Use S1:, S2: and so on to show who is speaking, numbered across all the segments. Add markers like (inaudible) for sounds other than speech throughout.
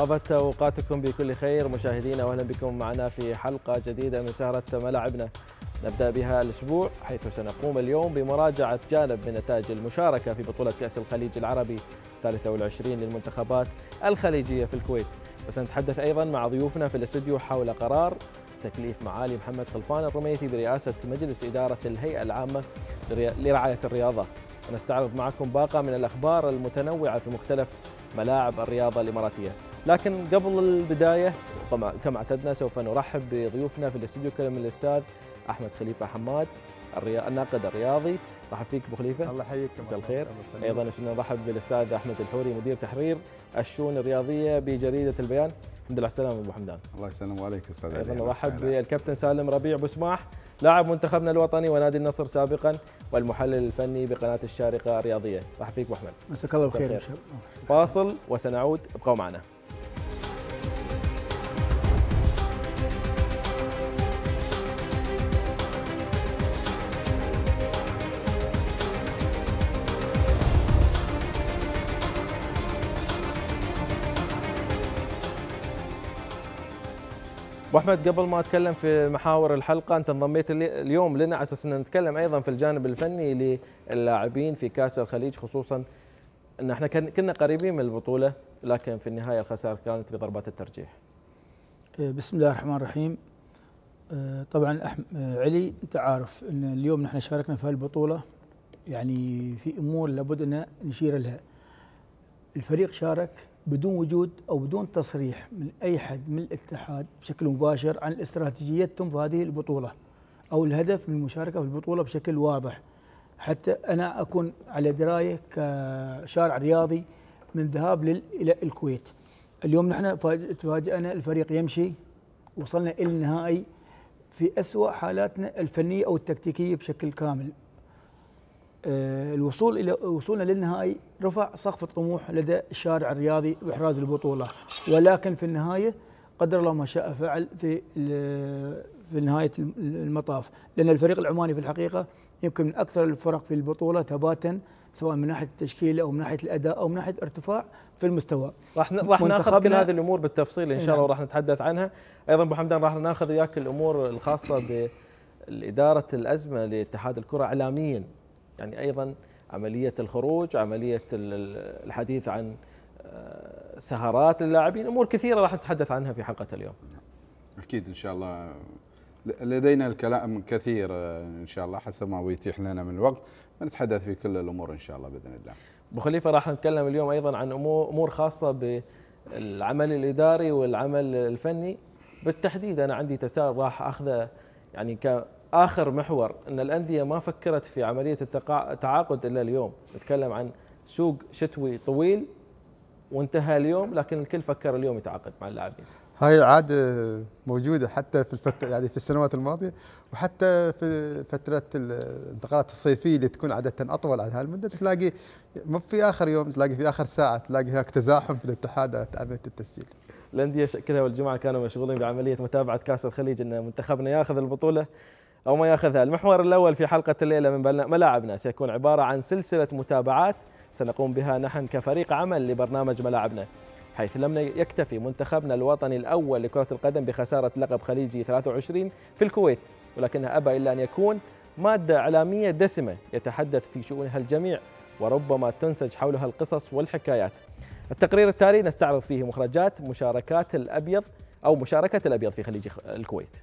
S1: طابت اوقاتكم بكل خير مشاهدينا واهلا بكم معنا في حلقه جديده من سهره ملاعبنا نبدا بها الاسبوع حيث سنقوم اليوم بمراجعه جانب من نتائج المشاركه في بطوله كاس الخليج العربي 23 للمنتخبات الخليجيه في الكويت وسنتحدث ايضا مع ضيوفنا في الاستوديو حول قرار تكليف معالي محمد خلفان الرميثي برئاسه مجلس اداره الهيئه العامه لرعايه الرياضه ونستعرض معكم باقه من الاخبار المتنوعه في مختلف ملاعب الرياضه الاماراتيه لكن قبل البداية كما اعتدنا سوف نرحب بضيوفنا في الاستوديو كلام الأستاذ أحمد خليفة حماد الناقد الرياضي رحب فيك ابو خليفه الله يحييك مساء الخير ايضا نرحب بالاستاذ احمد الحوري مدير تحرير الشؤون الرياضيه بجريده البيان الحمد لله على السلامه ابو حمدان الله يسلم عليك استاذ ايضا نرحب بالكابتن سالم ربيع ابو سماح لاعب منتخبنا الوطني ونادي النصر سابقا والمحلل الفني بقناه الشارقه الرياضيه رحب فيك ابو احمد مساك الله بالخير فاصل وسنعود ابقوا معنا احمد قبل ما اتكلم في محاور الحلقه انت انضميت اليوم لنا على اساس ان نتكلم ايضا في الجانب الفني للاعبين في كاس الخليج خصوصا ان احنا كنا قريبين من البطوله لكن في النهايه الخساره كانت بضربات الترجيح.
S2: إيه، بسم الله الرحمن الرحيم. إيه، طبعا إيه، علي انت عارف ان اليوم نحن شاركنا في هالبطوله يعني في امور لابد ان نشير لها. الفريق شارك بدون وجود او بدون تصريح من اي حد من الاتحاد بشكل مباشر عن استراتيجيتهم في هذه البطوله او الهدف من المشاركه في البطوله بشكل واضح. حتى انا اكون على درايه كشارع رياضي من ذهاب الى الكويت. اليوم نحن تفاجئنا الفريق يمشي وصلنا الى النهائي في اسوء حالاتنا الفنيه او التكتيكيه بشكل كامل. آه، الوصول الى وصولنا للنهائي رفع سقف الطموح لدى الشارع الرياضي باحراز البطوله ولكن في النهايه قدر الله ما شاء فعل في في نهايه المطاف لان الفريق العماني في الحقيقه يمكن من اكثر الفرق في البطوله ثباتا سواء من ناحيه التشكيل او من ناحيه الاداء او من ناحيه ارتفاع في المستوى راح راح ناخذ كل هذه
S1: الامور بالتفصيل ان شاء الله وراح نعم. نتحدث عنها ايضا ابو حمدان راح ناخذ وياك الامور الخاصه باداره الازمه لاتحاد الكره اعلاميا يعني ايضا عمليه الخروج عمليه الحديث عن آه، سهرات للاعبين امور كثيره راح نتحدث عنها في حلقه اليوم اكيد ان شاء الله لدينا الكلام كثير
S3: آه، ان شاء الله حسب ما يتيح لنا من الوقت بنتحدث في كل الامور ان شاء الله باذن الله.
S1: ابو خليفه راح نتكلم اليوم ايضا عن امور خاصه بالعمل الاداري والعمل الفني بالتحديد انا عندي تساؤل راح اخذه يعني كاخر محور ان الانديه ما فكرت في عمليه التعاقد الا اليوم، نتكلم عن سوق شتوي طويل وانتهى اليوم لكن الكل فكر اليوم يتعاقد مع اللاعبين.
S4: هاي عاده موجوده حتى في الفت... يعني في السنوات الماضيه وحتى في فتره الانتقالات الصيفيه اللي تكون عاده أطول عن هالمده تلاقي في اخر يوم تلاقي في اخر ساعه تلاقي هناك تزاحم في الاتحاد على عمليه التسجيل.
S1: الانديه كلها والجمعة كانوا مشغولين بعمليه متابعه كاس الخليج ان منتخبنا ياخذ البطوله او ما ياخذها، المحور الاول في حلقه الليله من ملاعبنا سيكون عباره عن سلسله متابعات سنقوم بها نحن كفريق عمل لبرنامج ملاعبنا. حيث لم يكتفي منتخبنا الوطني الأول لكرة القدم بخسارة لقب خليجي 23 في الكويت ولكنها أبى إلا أن يكون مادة إعلامية دسمة يتحدث في شؤونها الجميع وربما تنسج حولها القصص والحكايات التقرير التالي نستعرض فيه مخرجات مشاركات
S5: الأبيض أو مشاركة الأبيض في خليج الكويت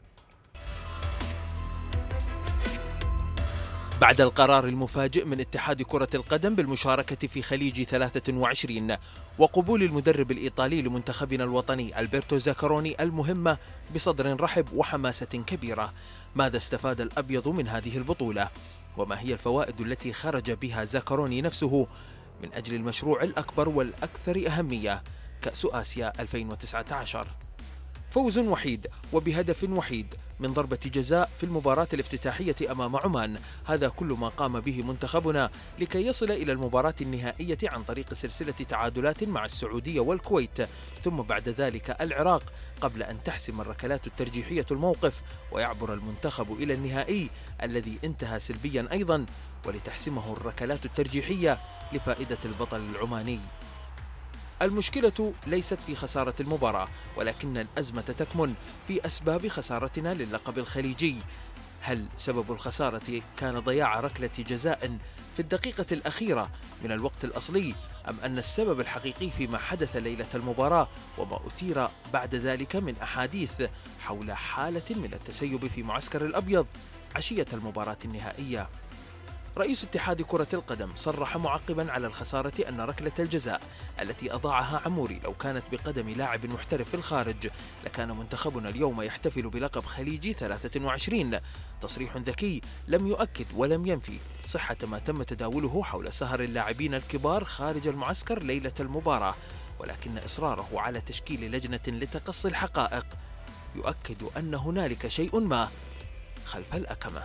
S5: بعد القرار المفاجئ من اتحاد كرة القدم بالمشاركة في خليج 23 وقبول المدرب الإيطالي لمنتخبنا الوطني ألبرتو زاكاروني المهمة بصدر رحب وحماسة كبيرة ماذا استفاد الأبيض من هذه البطولة؟ وما هي الفوائد التي خرج بها زاكاروني نفسه من أجل المشروع الأكبر والأكثر أهمية كأس آسيا 2019 فوز وحيد وبهدف وحيد من ضربة جزاء في المباراة الافتتاحية أمام عمان هذا كل ما قام به منتخبنا لكي يصل إلى المباراة النهائية عن طريق سلسلة تعادلات مع السعودية والكويت ثم بعد ذلك العراق قبل أن تحسم الركلات الترجيحية الموقف ويعبر المنتخب إلى النهائي الذي انتهى سلبيا أيضا ولتحسمه الركلات الترجيحية لفائدة البطل العماني المشكلة ليست في خسارة المباراة ولكن الأزمة تكمن في أسباب خسارتنا للقب الخليجي هل سبب الخسارة كان ضياع ركلة جزاء في الدقيقة الأخيرة من الوقت الأصلي أم أن السبب الحقيقي فيما حدث ليلة المباراة وما أثير بعد ذلك من أحاديث حول حالة من التسيب في معسكر الأبيض عشية المباراة النهائية رئيس اتحاد كرة القدم صرح معقبا على الخسارة أن ركلة الجزاء التي أضاعها عموري لو كانت بقدم لاعب محترف في الخارج لكان منتخبنا اليوم يحتفل بلقب خليجي 23 تصريح ذكي لم يؤكد ولم ينفي صحة ما تم تداوله حول سهر اللاعبين الكبار خارج المعسكر ليلة المباراة ولكن إصراره على تشكيل لجنة لتقصي الحقائق يؤكد أن هنالك شيء ما خلف الأكمة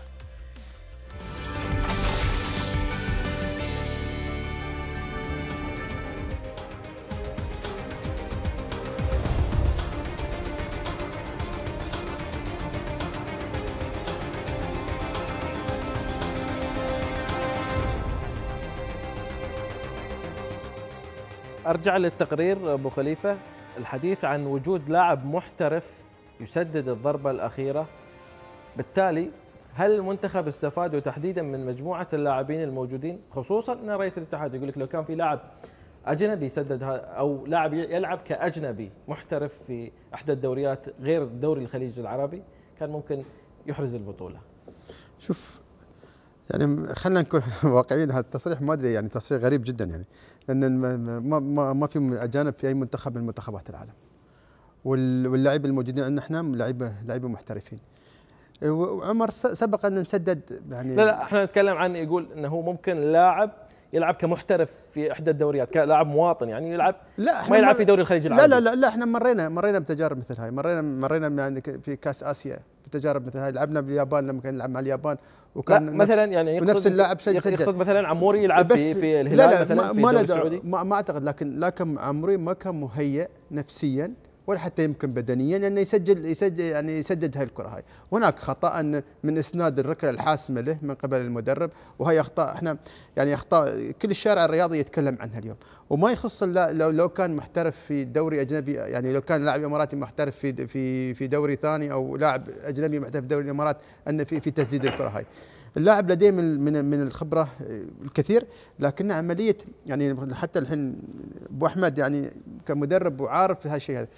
S1: ارجع للتقرير ابو خليفه الحديث عن وجود لاعب محترف يسدد الضربه الاخيره بالتالي هل المنتخب استفاد وتحديدا من مجموعه اللاعبين الموجودين خصوصا ان رئيس الاتحاد يقول لك لو كان في لاعب اجنبي سدد او لاعب يلعب كاجنبي محترف في احدى الدوريات غير دوري الخليج العربي كان ممكن يحرز البطوله. شوف
S4: يعني خلينا نكون (laughs) واقعيين هذا التصريح ما ادري يعني تصريح غريب جدا يعني لان ما ما, ما في اجانب في اي منتخب من منتخبات العالم واللاعبين الموجودين عندنا احنا لعيبه لعيبه محترفين إيه، وعمر سبق ان نسدد
S1: يعني لا لا احنا نتكلم عن يقول انه هو ممكن لاعب يلعب كمحترف في احدى الدوريات كلاعب مواطن يعني يلعب لا احنا ما يلعب في دوري الخليج العربي لا
S4: لا لا, احنا مرينا مرينا بتجارب مثل هاي مرينا مرينا يعني في كاس اسيا بتجارب مثل هاي لعبنا باليابان لما كان نلعب مع اليابان وكان لا مثلا يعني يقصد نفس اللاعب سجل يقصد يقصد مثلا عموري يلعب في في الهلال لا لا مثلا ما في ما, السعودي ما, ما اعتقد لكن لكن عموري ما كان مهيئ نفسيا ولا حتى يمكن بدنيا يعني يسجل يسجل يعني يسدد هاي الكره هاي، وهناك خطا من اسناد الركله الحاسمه له من قبل المدرب وهي اخطاء احنا يعني اخطاء كل الشارع الرياضي يتكلم عنها اليوم، وما يخص لو لو كان محترف في دوري اجنبي يعني لو كان لاعب اماراتي محترف في في في دوري ثاني او لاعب اجنبي محترف في دوري الامارات ان في في تسديد الكره هاي، اللاعب لديه من من, من الخبره آه، الكثير لكن عمليه يعني حتى الحين ابو احمد يعني كمدرب وعارف في هالشيء هذا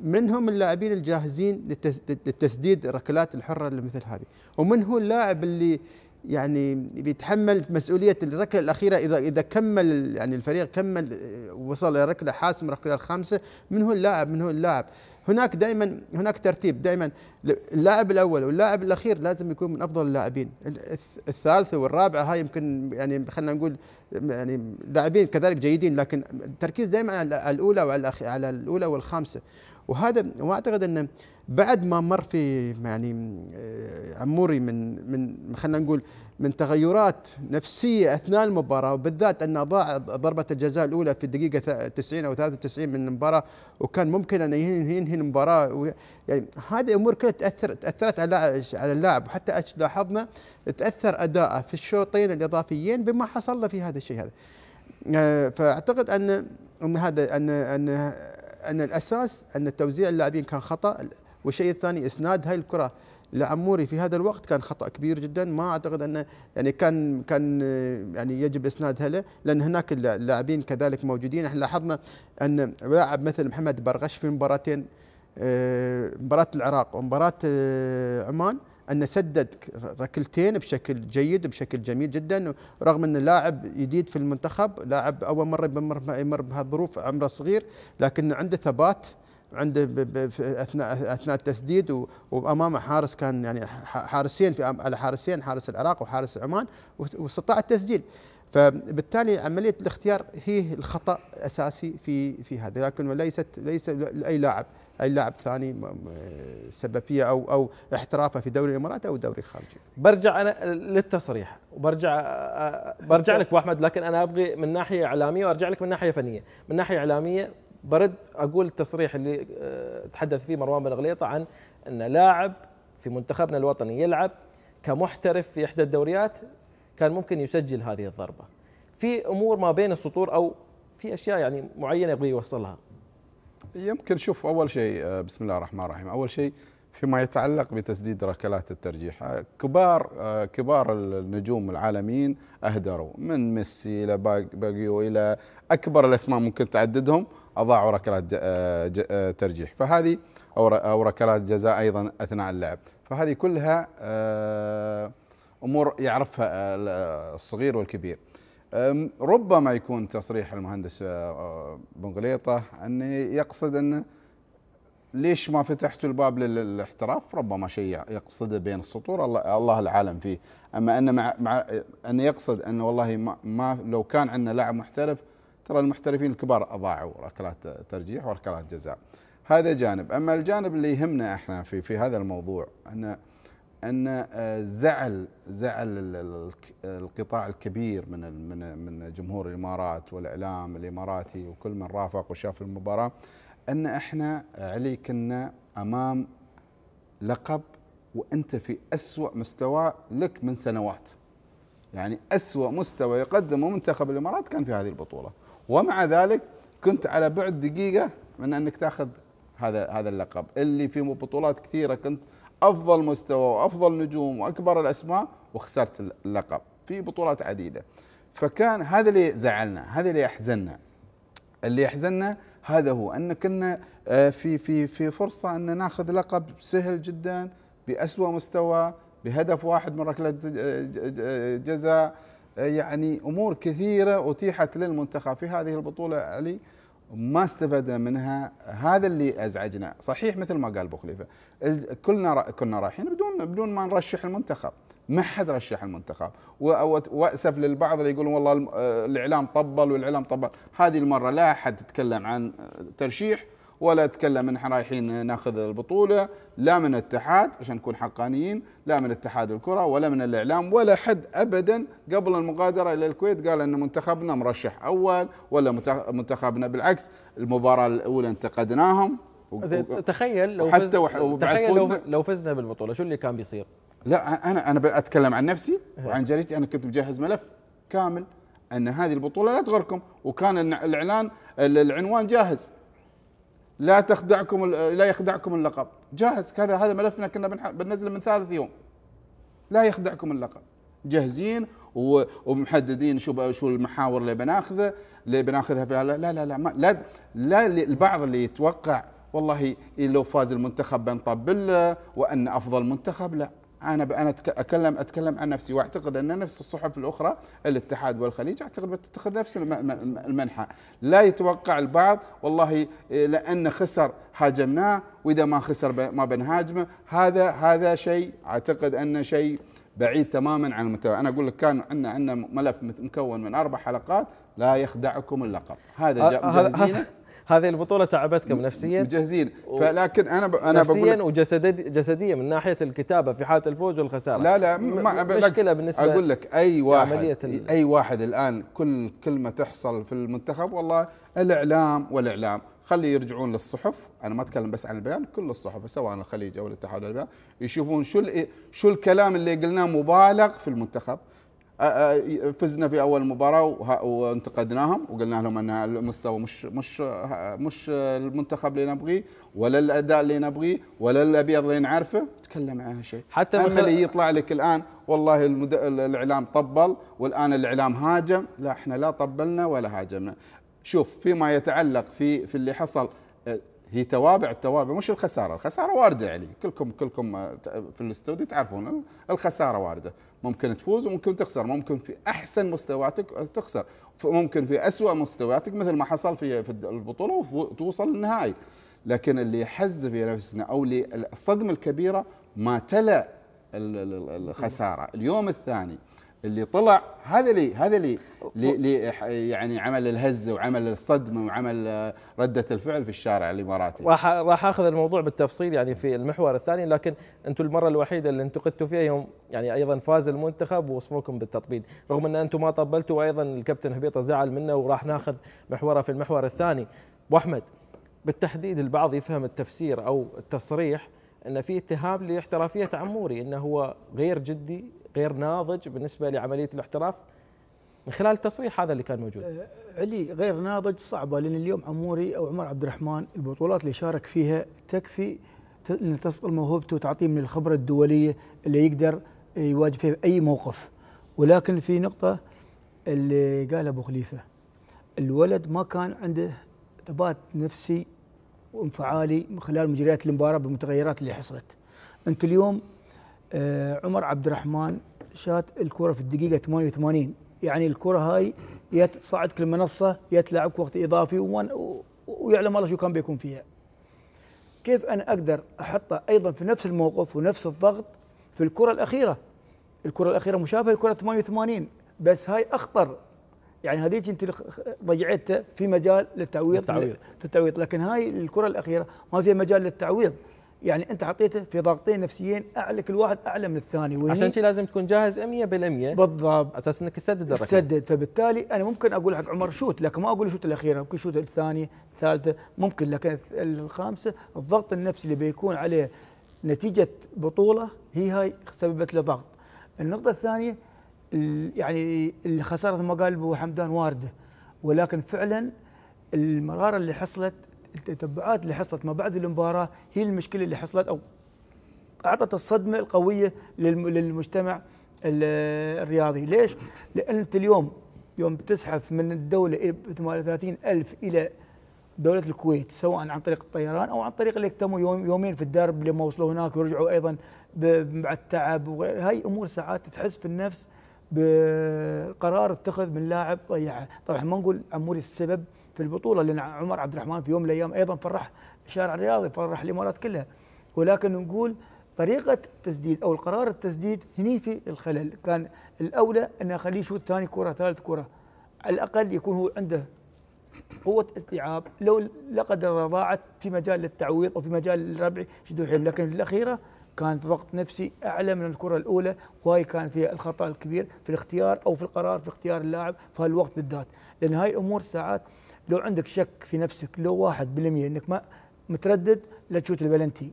S4: من هم اللاعبين الجاهزين للتسديد الركلات الحره اللي مثل هذه ومن هو اللاعب اللي يعني بيتحمل مسؤوليه الركله الاخيره اذا اذا كمل يعني الفريق كمل آه، وصل الى ركله حاسمه الركله الخامسه من هو اللاعب من هو اللاعب هناك دائما هناك ترتيب دائما اللاعب الاول واللاعب الاخير لازم يكون من افضل اللاعبين الثالثه والرابعه هاي يمكن يعني خلينا نقول يعني لاعبين كذلك جيدين لكن التركيز دائما على الاولى وعلى على الاولى والخامسه وهذا ما اعتقد انه بعد ما مر في يعني آه، عموري من من خلينا نقول من تغيرات نفسيه اثناء المباراه وبالذات انه ضاع ضربه الجزاء الاولى في الدقيقه 90 او 93 من المباراه وكان ممكن انه ينهي, ينهي المباراه يعني هذه امور كلها تاثر تاثرت على على اللاعب وحتى لاحظنا تاثر اداءه في الشوطين الاضافيين بما حصل له في هذا الشيء هذا. آه، فاعتقد ان ان هذا ان ان ان الاساس ان توزيع اللاعبين كان خطا والشيء الثاني اسناد هاي الكره لعموري في هذا الوقت كان خطا كبير جدا ما اعتقد انه يعني كان كان يعني يجب اسنادها له لان هناك اللاعبين كذلك موجودين احنا لاحظنا ان لاعب مثل محمد برغش في مباراتين آه، مباراه العراق ومباراه آه، عمان انه سدد ركلتين بشكل جيد بشكل جميل جدا رغم انه لاعب جديد في المنتخب لاعب اول مره يمر بهالظروف عمره صغير لكن عنده ثبات عنده اثناء اثناء التسديد وامامه حارس كان يعني حارسين في على حارسين حارس العراق وحارس عمان واستطاع التسجيل فبالتالي عمليه الاختيار هي الخطا الاساسي في في هذا لكن ليست ليس اي لاعب اي
S1: لاعب ثاني سبب فيه او او احترافه في دوري الامارات او دوري خارجي. برجع انا للتصريح وبرجع برجع آه، آه، لك ابو احمد لكن انا ابغي من ناحيه اعلاميه وارجع لك من ناحيه فنيه، من ناحيه اعلاميه برد اقول التصريح اللي آه، تحدث فيه مروان بن غليطه عن ان لاعب في منتخبنا الوطني يلعب كمحترف في احدى الدوريات كان ممكن يسجل هذه الضربه. في امور ما بين السطور او في اشياء يعني معينه يبغى يوصلها. يمكن شوف اول شيء
S3: آه، بسم الله الرحمن الرحيم، اول شيء فيما يتعلق بتسديد ركلات الترجيح كبار كبار النجوم العالميين اهدروا من ميسي الى باجيو الى اكبر الاسماء ممكن تعددهم اضاعوا ركلات ترجيح فهذه او ركلات جزاء ايضا اثناء اللعب فهذه كلها آه، امور يعرفها آه، الصغير والكبير ربما يكون تصريح المهندس آه، بنغليطه انه يقصد انه ليش ما فتحتوا الباب للاحتراف ربما شيء يقصده بين السطور الله, الله العالم فيه اما ان مع, مع ان يقصد ان والله ما, ما لو كان عندنا لاعب محترف ترى المحترفين الكبار اضاعوا ركلات ترجيح وركلات جزاء هذا جانب اما الجانب اللي يهمنا احنا في في هذا الموضوع ان ان زعل زعل القطاع الكبير من من من جمهور الامارات والاعلام الاماراتي وكل من رافق وشاف المباراه ان احنا علي كنا امام لقب وانت في اسوا مستوى لك من سنوات يعني اسوا مستوى يقدمه منتخب الامارات كان في هذه البطوله ومع ذلك كنت على بعد دقيقه من انك تاخذ هذا هذا اللقب اللي في بطولات كثيره كنت افضل مستوى وافضل نجوم واكبر الاسماء وخسرت اللقب في بطولات عديده فكان هذا اللي زعلنا هذا اللي احزننا اللي يحزننا هذا هو ان كنا آه، في في في فرصه ان ناخذ لقب سهل جدا باسوا مستوى بهدف واحد من ركله آه، آه، جزاء يعني امور كثيره اتيحت للمنتخب في هذه البطوله علي ما استفدنا منها هذا اللي ازعجنا صحيح مثل ما قال بو خليفه كلنا كنا رايحين بدون بدون ما نرشح المنتخب ما حد رشح المنتخب واسف للبعض اللي يقولون والله آه، الاعلام طبل والاعلام طبل هذه المره لا احد تكلم عن آه، ترشيح ولا تكلم ان احنا رايحين ناخذ البطوله لا من الاتحاد عشان نكون حقانيين لا من اتحاد الكره ولا من الاعلام ولا حد ابدا قبل المغادره الى الكويت قال ان منتخبنا مرشح اول ولا منتخبنا بالعكس المباراه الاولى انتقدناهم زين
S1: تخيل لو حتى وح... تخيل لو, لو فزنا بالبطوله شو اللي كان بيصير؟
S3: لا انا انا اتكلم عن نفسي وعن جريدتي انا كنت مجهز ملف كامل ان هذه البطوله لا تغركم وكان الاعلان العنوان جاهز لا تخدعكم لا يخدعكم اللقب جاهز هذا هذا ملفنا كنا بننزله من ثالث يوم لا يخدعكم اللقب جاهزين ومحددين شو شو المحاور اللي بناخذه اللي بناخذها في لا لا لا ما لا لا البعض اللي يتوقع والله إيه لو فاز المنتخب بنطبل له وان افضل منتخب لا انا انا اتكلم اتكلم عن نفسي واعتقد ان نفس الصحف الاخرى الاتحاد والخليج اعتقد بتتخذ نفس المنحى لا يتوقع البعض والله إيه، لان خسر هاجمناه واذا ما خسر ما بنهاجمه هذا هذا شيء اعتقد انه شيء بعيد تماما عن المتابعة انا اقول لك كان عندنا عندنا ملف مكون من اربع حلقات لا يخدعكم
S1: اللقب هذا آه، آه، جاء هذه البطوله تعبتكم نفسيا مجهزين فلكن انا ب... انا نفسيا وجسدي جسديا من ناحيه الكتابه في حاله الفوز والخساره لا لا ما مشكله بالنسبه اقول لك اي واحد ال... اي
S3: واحد الان كل كلمه تحصل في المنتخب والله الاعلام والاعلام خلي يرجعون للصحف انا ما اتكلم بس عن البيان كل الصحف سواء الخليج او الاتحاد البيان يشوفون شو ال... شو الكلام اللي قلناه مبالغ في المنتخب فزنا في اول مباراه وانتقدناهم وقلنا لهم ان المستوى مش مش مش المنتخب اللي نبغيه ولا الاداء اللي نبغيه ولا الابيض اللي نعرفه
S4: تكلم عن شيء حتى اما اللي
S3: يطلع لك الان والله المد... الاعلام طبل والان الاعلام هاجم لا احنا لا طبلنا ولا هاجمنا شوف فيما يتعلق في في اللي حصل هي توابع التوابع مش الخساره، الخساره وارده علي، يعني. كلكم كلكم في الاستوديو تعرفون الخساره وارده، ممكن تفوز وممكن تخسر، ممكن في احسن مستوياتك تخسر، ممكن في اسوء مستوياتك مثل ما حصل في البطوله وتوصل للنهائي، لكن اللي يحز في نفسنا او الصدمه الكبيره ما تلا الخساره، اليوم الثاني اللي طلع هذا اللي هذا اللي يعني عمل الهزه وعمل الصدمه وعمل رده الفعل في الشارع الاماراتي
S1: راح راح اخذ الموضوع بالتفصيل يعني في المحور الثاني لكن انتم المره الوحيده اللي انتقدتوا فيها يوم يعني ايضا فاز المنتخب ووصفوكم بالتطبيل رغم ان انتم ما طبلتوا وايضا الكابتن هبيطه زعل منه وراح ناخذ محوره في المحور الثاني واحمد بالتحديد البعض يفهم التفسير او التصريح ان في اتهام لاحترافيه عموري انه هو غير جدي غير ناضج بالنسبه لعمليه الاحتراف من خلال التصريح هذا اللي كان موجود
S2: أه، علي غير ناضج صعبه لان اليوم عموري او عمر عبد الرحمن البطولات اللي شارك فيها تكفي ان تصقل موهبته وتعطيه من الخبره الدوليه اللي يقدر يواجه فيها اي موقف ولكن في نقطه اللي قالها ابو خليفه الولد ما كان عنده ثبات نفسي وانفعالي من خلال مجريات المباراه بالمتغيرات اللي حصلت انت اليوم آه، عمر عبد الرحمن شات الكرة في الدقيقة 88 يعني الكرة هاي يا كل المنصة يت لعبك وقت إضافي ويعلم الله شو كان بيكون فيها كيف أنا أقدر أحطه أيضا في نفس الموقف ونفس الضغط في الكرة الأخيرة الكرة الأخيرة مشابهة لكرة 88 بس هاي أخطر يعني هذيك أنت ضيعتها في مجال للتعويض للتعويض في التعويض لكن هاي الكرة الأخيرة ما فيها مجال للتعويض يعني انت اعطيته في ضغطين نفسيين اعلى كل واحد اعلى من الثاني عشان كذا لازم تكون جاهز 100% بالضبط اساس انك تسدد الركله تسدد فبالتالي انا ممكن اقول حق عمر شوت لكن ما اقول شوت الاخيره ممكن شوت الثانيه الثالثه ممكن لكن الخامسه الضغط النفسي اللي بيكون عليه نتيجه بطوله هي هاي سببت له ضغط النقطه الثانيه يعني الخساره ما قال ابو حمدان وارده ولكن فعلا المراره اللي حصلت التتبعات اللي حصلت ما بعد المباراه هي المشكله اللي حصلت او اعطت الصدمه القويه للمجتمع الرياضي ليش؟ لان انت اليوم يوم تزحف من الدوله 38 الف الى دولة الكويت سواء عن طريق الطيران او عن طريق اللي اكتموا يوم يومين في الدرب لما وصلوا هناك ورجعوا ايضا بعد تعب وغير هاي امور ساعات تحس في النفس بقرار اتخذ من لاعب ضيعه، طبعا ما نقول عموري السبب في البطوله لان عمر عبد الرحمن في يوم من الايام ايضا فرح الشارع الرياضي فرح الامارات كلها ولكن نقول طريقة التسديد أو القرار التسديد هني في الخلل كان الأولى أن أخليه يشوت ثاني كرة ثالث كرة على الأقل يكون هو عنده قوة استيعاب لو لا قدر ضاعت في مجال للتعويض أو في مجال الربع شدوا حيل لكن في الأخيرة كان ضغط نفسي أعلى من الكرة الأولى وهاي كان فيها الخطأ الكبير في الاختيار أو في القرار في اختيار اللاعب في هالوقت بالذات لأن هاي أمور ساعات لو عندك شك في نفسك لو واحد بالمية انك ما متردد لا تشوت البلنتي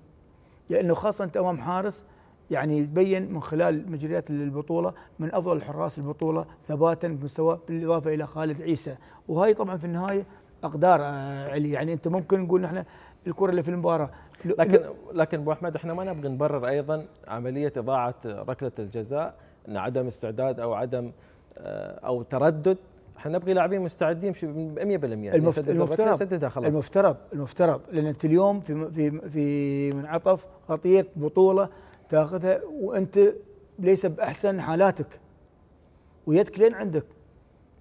S2: لانه خاصه انت امام حارس يعني يبين من خلال مجريات البطوله من افضل حراس البطوله ثباتا بمستوى بالاضافه الى خالد عيسى وهي طبعا في النهايه اقدار آه، علي يعني انت ممكن نقول نحن الكره اللي في المباراه لكن
S1: لكن ابو احمد احنا ما نبغى نبرر ايضا عمليه اضاعه ركله الجزاء ان عدم استعداد او عدم آه، او تردد احنا نبغي لاعبين مستعدين 100% يعني المفترض المفترض
S2: المفترض لان انت اليوم في في في منعطف خطيه بطوله تاخذها وانت ليس باحسن حالاتك ويدك لين عندك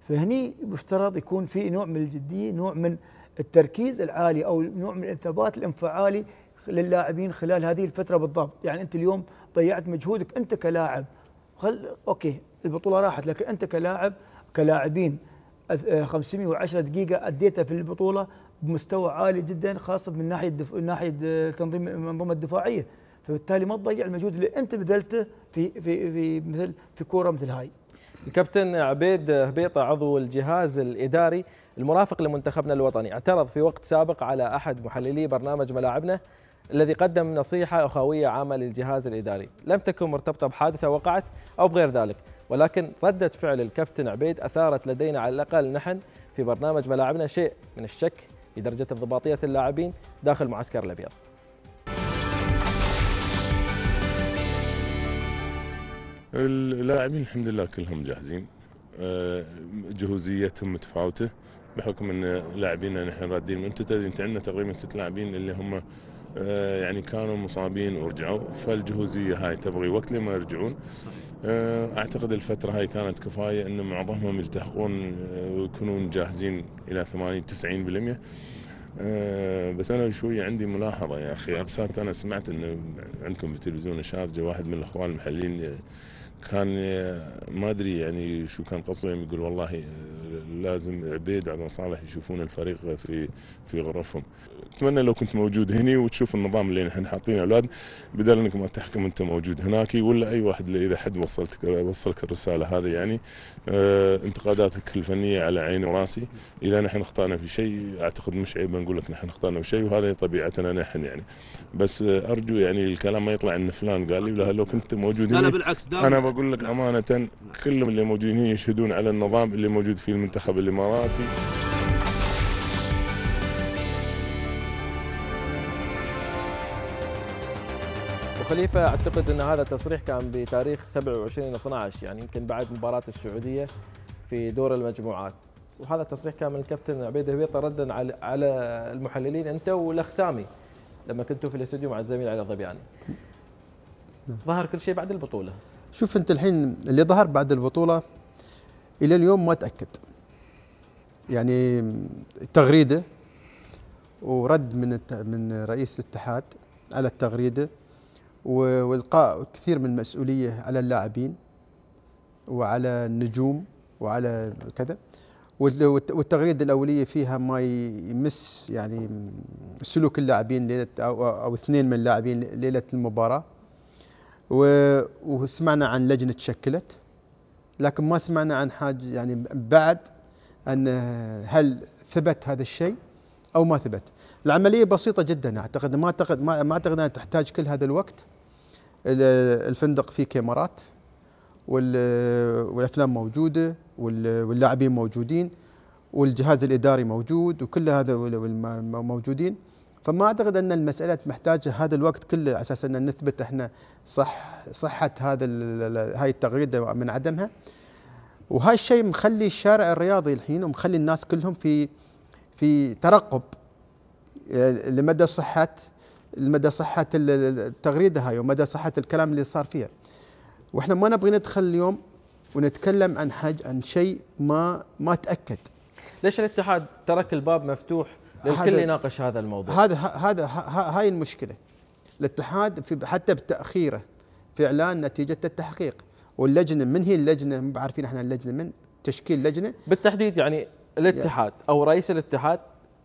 S2: فهني مفترض يكون في نوع من الجديه نوع من التركيز العالي او نوع من الانثبات الانفعالي للاعبين خلال هذه الفتره بالضبط يعني انت اليوم ضيعت مجهودك انت كلاعب خل اوكي البطوله راحت لكن انت كلاعب كلاعبين 510 آه، دقيقه اديتها في البطوله بمستوى عالي جدا خاصه من ناحيه الدف... ناحيه آه، تنظيم المنظومه الدفاعيه فبالتالي ما تضيع يعني المجهود اللي انت بذلته في في في مثل في كوره مثل هاي
S1: الكابتن عبيد هبيطة عضو الجهاز الإداري المرافق لمنتخبنا الوطني اعترض في وقت سابق على أحد محللي برنامج ملاعبنا الذي قدم نصيحة أخوية عامة للجهاز الإداري لم تكن مرتبطة بحادثة وقعت أو بغير ذلك ولكن ردة فعل الكابتن عبيد أثارت لدينا على الأقل نحن في برنامج ملاعبنا شيء من الشك في درجة انضباطية اللاعبين داخل معسكر الأبيض
S6: اللاعبين الحمد لله كلهم جاهزين آه، جهوزيتهم متفاوته بحكم ان لاعبينا نحن رادين انت تدري انت عندنا تقريبا ست لاعبين اللي هم آه، يعني كانوا مصابين ورجعوا فالجهوزيه هاي تبغي وقت لما يرجعون آه، اعتقد الفتره هاي كانت كفايه ان معظمهم يلتحقون آه، ويكونون جاهزين الى 80 90% أه بس انا شويه عندي ملاحظه يا اخي ابسات انا سمعت انه عندكم بالتلفزيون الشارجه واحد من الاخوان المحليين آه، كان ما ادري يعني شو كان قصدهم يعني يقول والله آه، لازم عبيد على صالح يشوفون الفريق في في غرفهم اتمنى لو كنت موجود هني وتشوف النظام اللي نحن حاطينه اولاد بدل انك ما تحكم انت موجود هناك ولا اي واحد اذا حد وصلتك وصلك الرساله هذه يعني اه انتقاداتك الفنيه على عيني وراسي اذا نحن اخطانا في شيء اعتقد مش عيب نقول لك نحن اخطانا في شيء وهذه طبيعتنا نحن يعني بس آه، ارجو يعني الكلام ما يطلع ان فلان قال لي لو كنت موجود هنا لا لا بالعكس دائما بقول لك أمانة كلهم اللي موجودين هنا يشهدون على النظام اللي موجود في المنتخب الإماراتي
S1: خليفة أعتقد أن هذا التصريح كان بتاريخ 27 12 يعني يمكن بعد مباراة السعودية في دور المجموعات وهذا التصريح كان من الكابتن عبيد هبيطة ردا على على المحللين أنت والأخ سامي لما كنتوا في الاستوديو مع الزميل علي الظبياني نعم. ظهر كل شيء بعد البطولة
S4: شوف انت الحين اللي ظهر بعد البطوله الى اليوم ما تاكد يعني تغريده ورد من من رئيس الاتحاد على التغريده والقاء كثير من المسؤوليه على اللاعبين وعلى النجوم وعلى كذا والتغريده الاوليه فيها ما يمس يعني سلوك اللاعبين ليله او, أو اثنين من اللاعبين ليله المباراه وسمعنا عن لجنه تشكلت لكن ما سمعنا عن حاجه يعني بعد ان هل ثبت هذا الشيء او ما ثبت العمليه بسيطه جدا اعتقد ما اعتقد ما اعتقد انها تحتاج كل هذا الوقت الفندق فيه كاميرات والافلام موجوده واللاعبين موجودين والجهاز الاداري موجود وكل هذا موجودين فما اعتقد ان المساله محتاجه هذا الوقت كله على اساس ان نثبت احنا صح صحه هذا هاي التغريده من عدمها وهاي الشيء مخلي الشارع الرياضي الحين ومخلي الناس كلهم في في ترقب يعني لمدى صحه لمدى صحه التغريده هاي ومدى صحه الكلام اللي صار فيها واحنا ما نبغي ندخل اليوم ونتكلم عن حاج عن شيء ما ما تاكد
S1: ليش الاتحاد ترك الباب مفتوح للكل يناقش هذا الموضوع
S4: هذا هذا هاي المشكله الاتحاد في حتى بتاخيره في اعلان نتيجه التحقيق واللجنه
S1: من هي اللجنه ما عارفين احنا اللجنه من تشكيل لجنه بالتحديد يعني الاتحاد او رئيس الاتحاد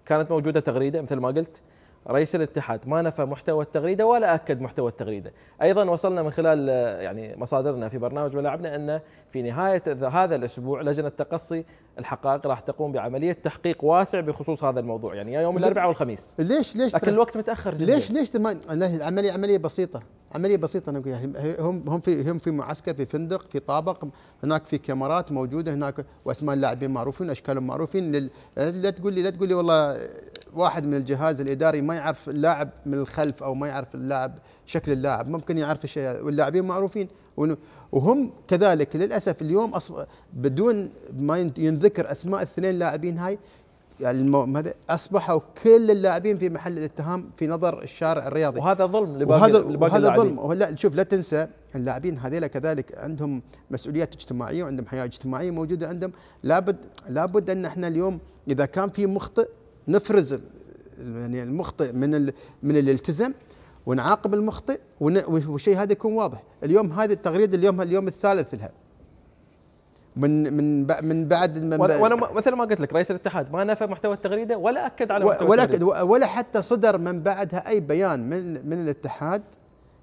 S1: كانت موجوده تغريده مثل ما قلت رئيس الاتحاد ما نفى محتوى التغريده ولا اكد محتوى التغريده، ايضا وصلنا من خلال يعني مصادرنا في برنامج ملاعبنا ان في نهايه هذا الاسبوع لجنه تقصي الحقائق راح تقوم بعمليه تحقيق واسع بخصوص هذا الموضوع يعني يا يوم الاربعاء والخميس
S4: ليش ليش لكن الوقت متاخر جدا ليش ليش تمان العمليه عمليه بسيطه عمليه بسيطه انا يعني هم هم في هم في معسكر في فندق في طابق هناك في كاميرات موجوده هناك واسماء اللاعبين معروفين اشكالهم معروفين لل... لا تقول لي لا تقول لي والله واحد من الجهاز الاداري ما يعرف اللاعب من الخلف او ما يعرف اللاعب شكل اللاعب ممكن يعرف الشيء واللاعبين معروفين ون... وهم كذلك للاسف اليوم بدون ما ينذكر اسماء الاثنين لاعبين هاي يعني اصبحوا كل اللاعبين في محل الاتهام في نظر الشارع الرياضي وهذا
S1: ظلم لباقي وهذا, لباقي وهذا ظلم
S4: لا شوف لا تنسى اللاعبين هذيلا كذلك عندهم مسؤوليات اجتماعيه وعندهم حياه اجتماعيه موجوده عندهم لابد لابد ان احنا اليوم اذا كان في مخطئ نفرز يعني المخطئ من من اللي التزم ونعاقب المخطئ والشيء هذا يكون واضح اليوم هذه التغريده اليوم اليوم الثالث لها من من من بعد من وانا
S1: مثل ما قلت لك رئيس الاتحاد ما نفى محتوى التغريده ولا اكد على محتوى ولا أكد
S4: ولا حتى صدر من بعدها اي بيان من من الاتحاد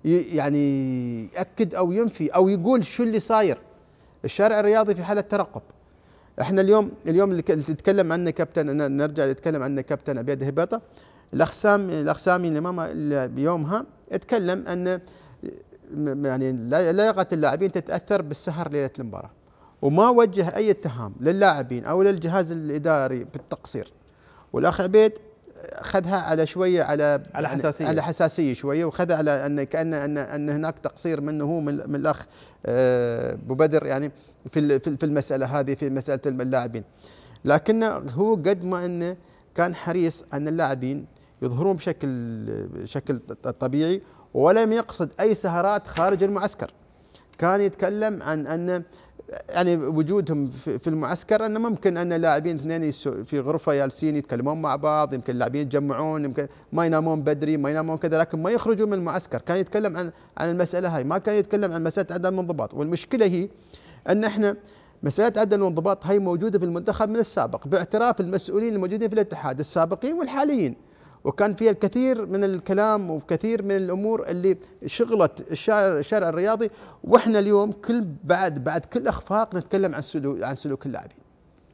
S4: يعني ياكد او ينفي او يقول شو اللي صاير الشارع الرياضي في حاله ترقب احنا اليوم اليوم اللي نتكلم عنه كابتن نرجع نتكلم عنه كابتن ابيض هبطه الاقسام الاقسامي الامام بيومها اتكلم ان يعني لياقه اللاعبين تتاثر بالسهر ليله المباراه وما وجه اي اتهام للاعبين او للجهاز الاداري بالتقصير والاخ عبيد خذها على شويه على على يعني حساسيه على حساسيه شويه وخذها على ان كان ان ان هناك تقصير منه هو من, من الاخ آه، ابو بدر يعني في في المساله هذه في مساله اللاعبين لكن هو قد ما انه كان حريص ان اللاعبين يظهرون بشكل بشكل طبيعي ولم يقصد اي سهرات خارج المعسكر كان يتكلم عن ان يعني وجودهم في المعسكر انه ممكن ان لاعبين اثنين في غرفه جالسين يتكلمون مع بعض يمكن اللاعبين يتجمعون يمكن ما ينامون بدري ما ينامون كذا لكن ما يخرجون من المعسكر كان يتكلم عن عن المساله هاي ما كان يتكلم عن مساله عدم الانضباط والمشكله هي ان احنا مسألة عدم الانضباط هي موجودة في المنتخب من السابق باعتراف المسؤولين الموجودين في الاتحاد السابقين والحاليين وكان فيها الكثير من الكلام وكثير من الامور اللي شغلت الشارع, الشارع الرياضي واحنا اليوم كل بعد بعد كل اخفاق نتكلم عن سلوك عن سلوك اللاعبين.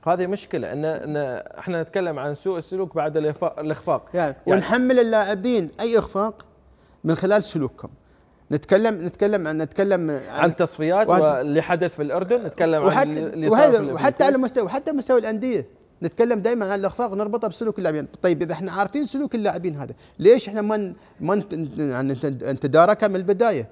S1: هذه مشكله ان ان احنا نتكلم عن سوء السلوك بعد الاخفاق يعني, يعني
S4: ونحمل اللاعبين اي اخفاق من خلال سلوكهم. نتكلم نتكلم عن نتكلم عن, عن تصفيات
S1: واللي حدث في الاردن نتكلم عن اللي صار في وحتى على
S4: مستوى وحتى مستوى الانديه نتكلم دائما عن الاخفاق ونربطها بسلوك اللاعبين طيب اذا احنا عارفين سلوك اللاعبين هذا ليش احنا ما ما يعني نتداركه من البدايه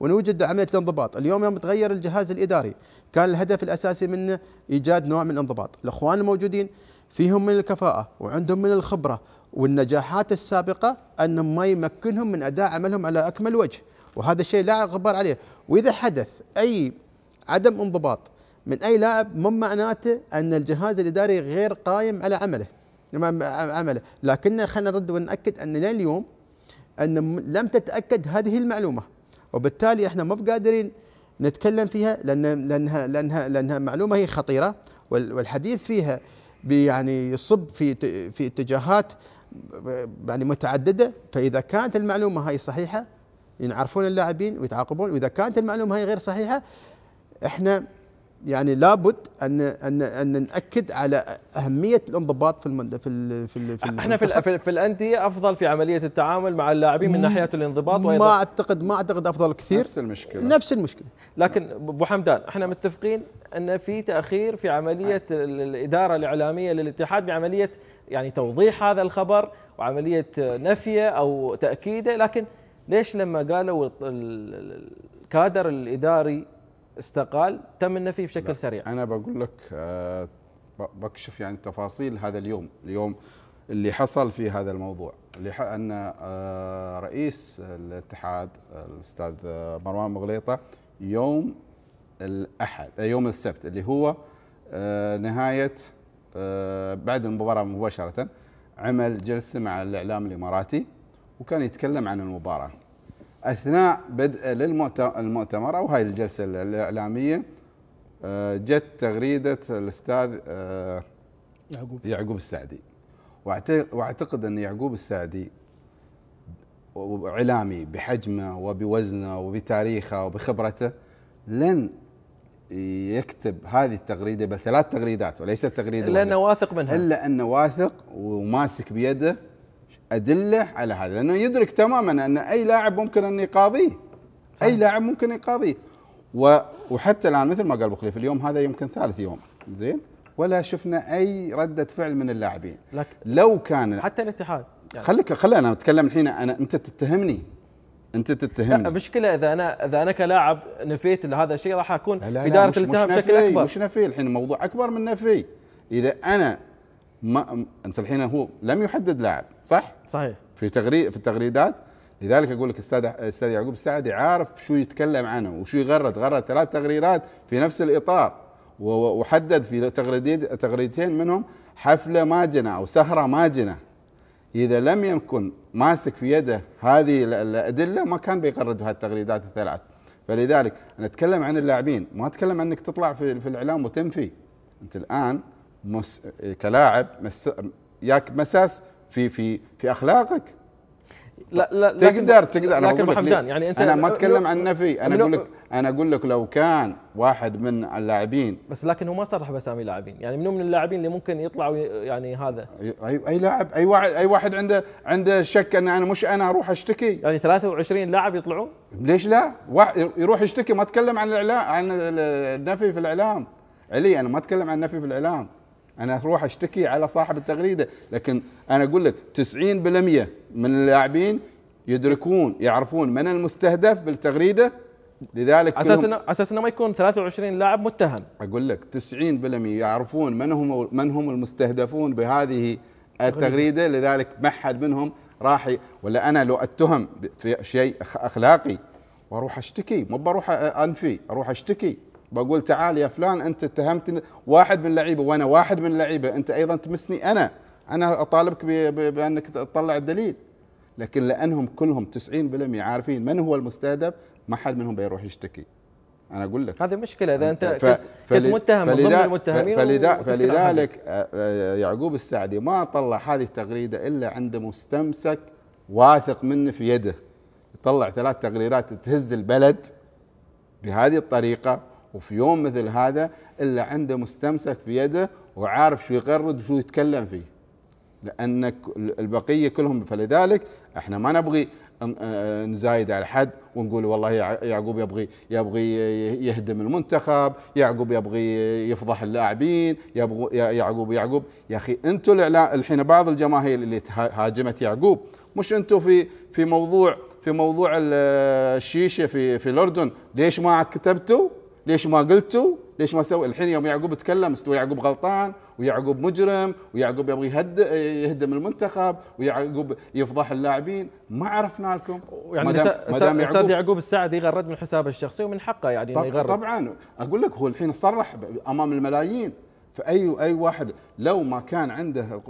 S4: ونوجد عمليه الانضباط اليوم يوم تغير الجهاز الاداري كان الهدف الاساسي منه ايجاد نوع من الانضباط الاخوان الموجودين فيهم من الكفاءه وعندهم من الخبره والنجاحات السابقه انهم ما يمكنهم من اداء عملهم على اكمل وجه وهذا الشيء لا غبار عليه واذا حدث اي عدم انضباط من اي لاعب مو معناته ان الجهاز الاداري غير قايم على عمله عمله لكن خلينا نرد وناكد ان لين اليوم ان لم تتاكد هذه المعلومه وبالتالي احنا مو بقادرين نتكلم فيها لان لانها لانها لانها معلومه هي خطيره والحديث فيها يعني يصب في في اتجاهات يعني متعدده فاذا كانت المعلومه هاي صحيحه ينعرفون اللاعبين ويتعاقبون واذا كانت المعلومه هاي غير صحيحه احنا يعني لابد ان ان ان ناكد على اهميه الانضباط في المن في ال في, ال في احنا في
S1: في, في الانديه افضل في عمليه التعامل مع اللاعبين من ناحيه الانضباط وايضا ما
S4: اعتقد ما اعتقد افضل كثير نفس المشكله نفس المشكله
S1: لكن ابو حمدان احنا متفقين ان في تاخير في عمليه الاداره الاعلاميه للاتحاد بعمليه يعني توضيح هذا الخبر وعمليه نفيه او تاكيده لكن ليش لما قالوا الكادر الاداري استقال تم النفي بشكل سريع انا بقول لك آه، بكشف يعني تفاصيل هذا اليوم
S3: اليوم اللي حصل في هذا الموضوع اللي ان آه، رئيس الاتحاد الاستاذ آه، مروان مغليطه يوم الاحد يوم السبت اللي هو نهايه بعد المباراه مباشره عمل جلسه مع الاعلام الاماراتي وكان يتكلم عن المباراه اثناء بدء المؤتمر او هاي الجلسه الاعلاميه آه، جت تغريده الاستاذ آه، يعقوب يعقوب السعدي واعتقد ان يعقوب السعدي اعلامي بحجمه وبوزنه وبتاريخه وبخبرته لن يكتب هذه التغريده بل ثلاث تغريدات وليست تغريده الا انه
S1: واثق منها الا
S3: انه واثق وماسك بيده ادله على هذا لانه يدرك تماما ان اي لاعب ممكن ان يقاضيه صحيح. اي لاعب ممكن يقاضيه وحتى الان مثل ما قال بخليف اليوم هذا يمكن ثالث يوم زين ولا شفنا اي رده فعل من اللاعبين لك لو كان حتى الاتحاد يعني خليك خلي انا اتكلم الحين انا انت تتهمني انت تتهمني
S1: لا المشكله اذا انا اذا انا كلاعب نفيت لهذا الشيء راح اكون لا لا في دائره الاتهام بشكل اكبر مش
S3: نفي الحين الموضوع اكبر من نفي اذا انا ما انت الحين هو لم يحدد لاعب صح؟ صحيح في تغريد في التغريدات لذلك اقول لك استاذ استاذ يعقوب السعدي عارف شو يتكلم عنه وشو يغرد غرد ثلاث تغريدات في نفس الاطار وحدد في تغريد تغريدتين منهم حفله ماجنه او سهره ماجنه اذا لم يكن ماسك في يده هذه الادله ما كان بيغرد بهذه التغريدات الثلاث فلذلك انا اتكلم عن اللاعبين ما اتكلم عنك تطلع في الاعلام وتنفي انت الان مس كلاعب مس ياك مساس في في في اخلاقك
S1: لا لا تقدر تقدر انا لكن حمدان يعني انت انا ما اتكلم عن نفي انا اقول لك
S3: انا اقول لك لو كان واحد من اللاعبين
S1: بس لكن هو ما صرح باسامي لاعبين يعني منو من اللاعبين اللي ممكن يطلعوا يعني هذا
S3: اي اي لاعب اي واحد اي واحد عنده عنده شك ان انا مش انا اروح اشتكي يعني 23 لاعب يطلعون ليش لا؟ واحد يروح يشتكي ما اتكلم عن الاعلام عن النفي في الاعلام علي انا ما اتكلم عن النفي في الاعلام انا اروح اشتكي على صاحب التغريده لكن انا اقول لك 90% من اللاعبين يدركون يعرفون من المستهدف بالتغريده لذلك اساس انه
S1: اساس انه ما يكون 23
S3: لاعب متهم اقول لك 90% يعرفون من هم من هم المستهدفون بهذه التغريده لذلك ما حد منهم راح ولا انا لو اتهم في شيء اخلاقي واروح اشتكي مو بروح انفي اروح اشتكي بقول تعال يا فلان انت اتهمت واحد من اللعيبه وانا واحد من اللعيبه انت ايضا تمسني انا انا اطالبك بانك تطلع الدليل لكن لانهم كلهم 90% عارفين من هو المستهدف ما حد منهم بيروح يشتكي انا اقول لك هذه مشكله اذا انت ف... كنت متهم ضمن المتهمين فلذا... فلذلك آه، آه، يعقوب السعدي ما طلع هذه التغريده الا عند مستمسك واثق منه في يده يطلع ثلاث تغريدات تهز البلد بهذه الطريقه وفي يوم مثل هذا إلا عنده مستمسك في يده وعارف شو يغرد وشو يتكلم فيه لأن البقية كلهم فلذلك احنا ما نبغي آه، آه، نزايد على حد ونقول والله يعقوب يبغي يبغي يهدم المنتخب، يعقوب يبغي يفضح اللاعبين، يبغي يعقوب يعقوب يا اخي انتم الاعلام الحين بعض الجماهير اللي هاجمت يعقوب مش انتم في في موضوع في موضوع آه، الشيشه في في الاردن ليش ما كتبتوا؟ ليش ما قلتوا ليش ما سوي الحين يوم يعقوب تكلم استوى يعقوب غلطان ويعقوب مجرم ويعقوب يبغى يهد يهدم المنتخب ويعقوب يفضح اللاعبين ما عرفنا لكم يعني مدام استاذ يعقوب,
S1: يعقوب السعد يغرد من حسابه الشخصي ومن حقه يعني طب يغرد طبعا اقول لك
S3: هو الحين صرح امام الملايين فاي اي واحد لو ما كان عنده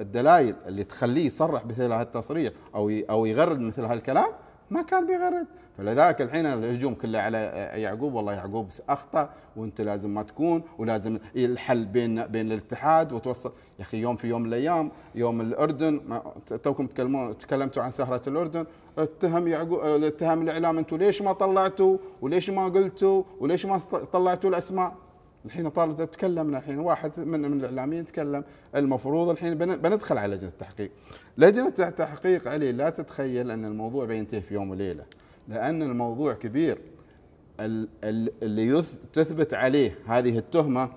S3: الدلائل اللي تخليه يصرح مثل التصريح او او يغرد مثل هالكلام ما كان بيغرد فلذلك الحين الهجوم كله على يعقوب والله يعقوب اخطا وانت لازم ما تكون ولازم الحل بين بين الاتحاد وتوصل يا اخي يوم في يوم من الايام يوم الاردن توكم تكلمون تكلمتوا عن سهره الاردن اتهم يعقوب اتهم الاعلام انتم ليش ما طلعتوا وليش ما قلتوا وليش ما طلعتوا الاسماء الحين طالب تكلمنا الحين واحد من, من الاعلاميين تكلم المفروض الحين بندخل على لجنه التحقيق لجنه التحقيق علي لا تتخيل ان الموضوع بينتهي في يوم وليله لان الموضوع كبير اللي تثبت عليه هذه التهمه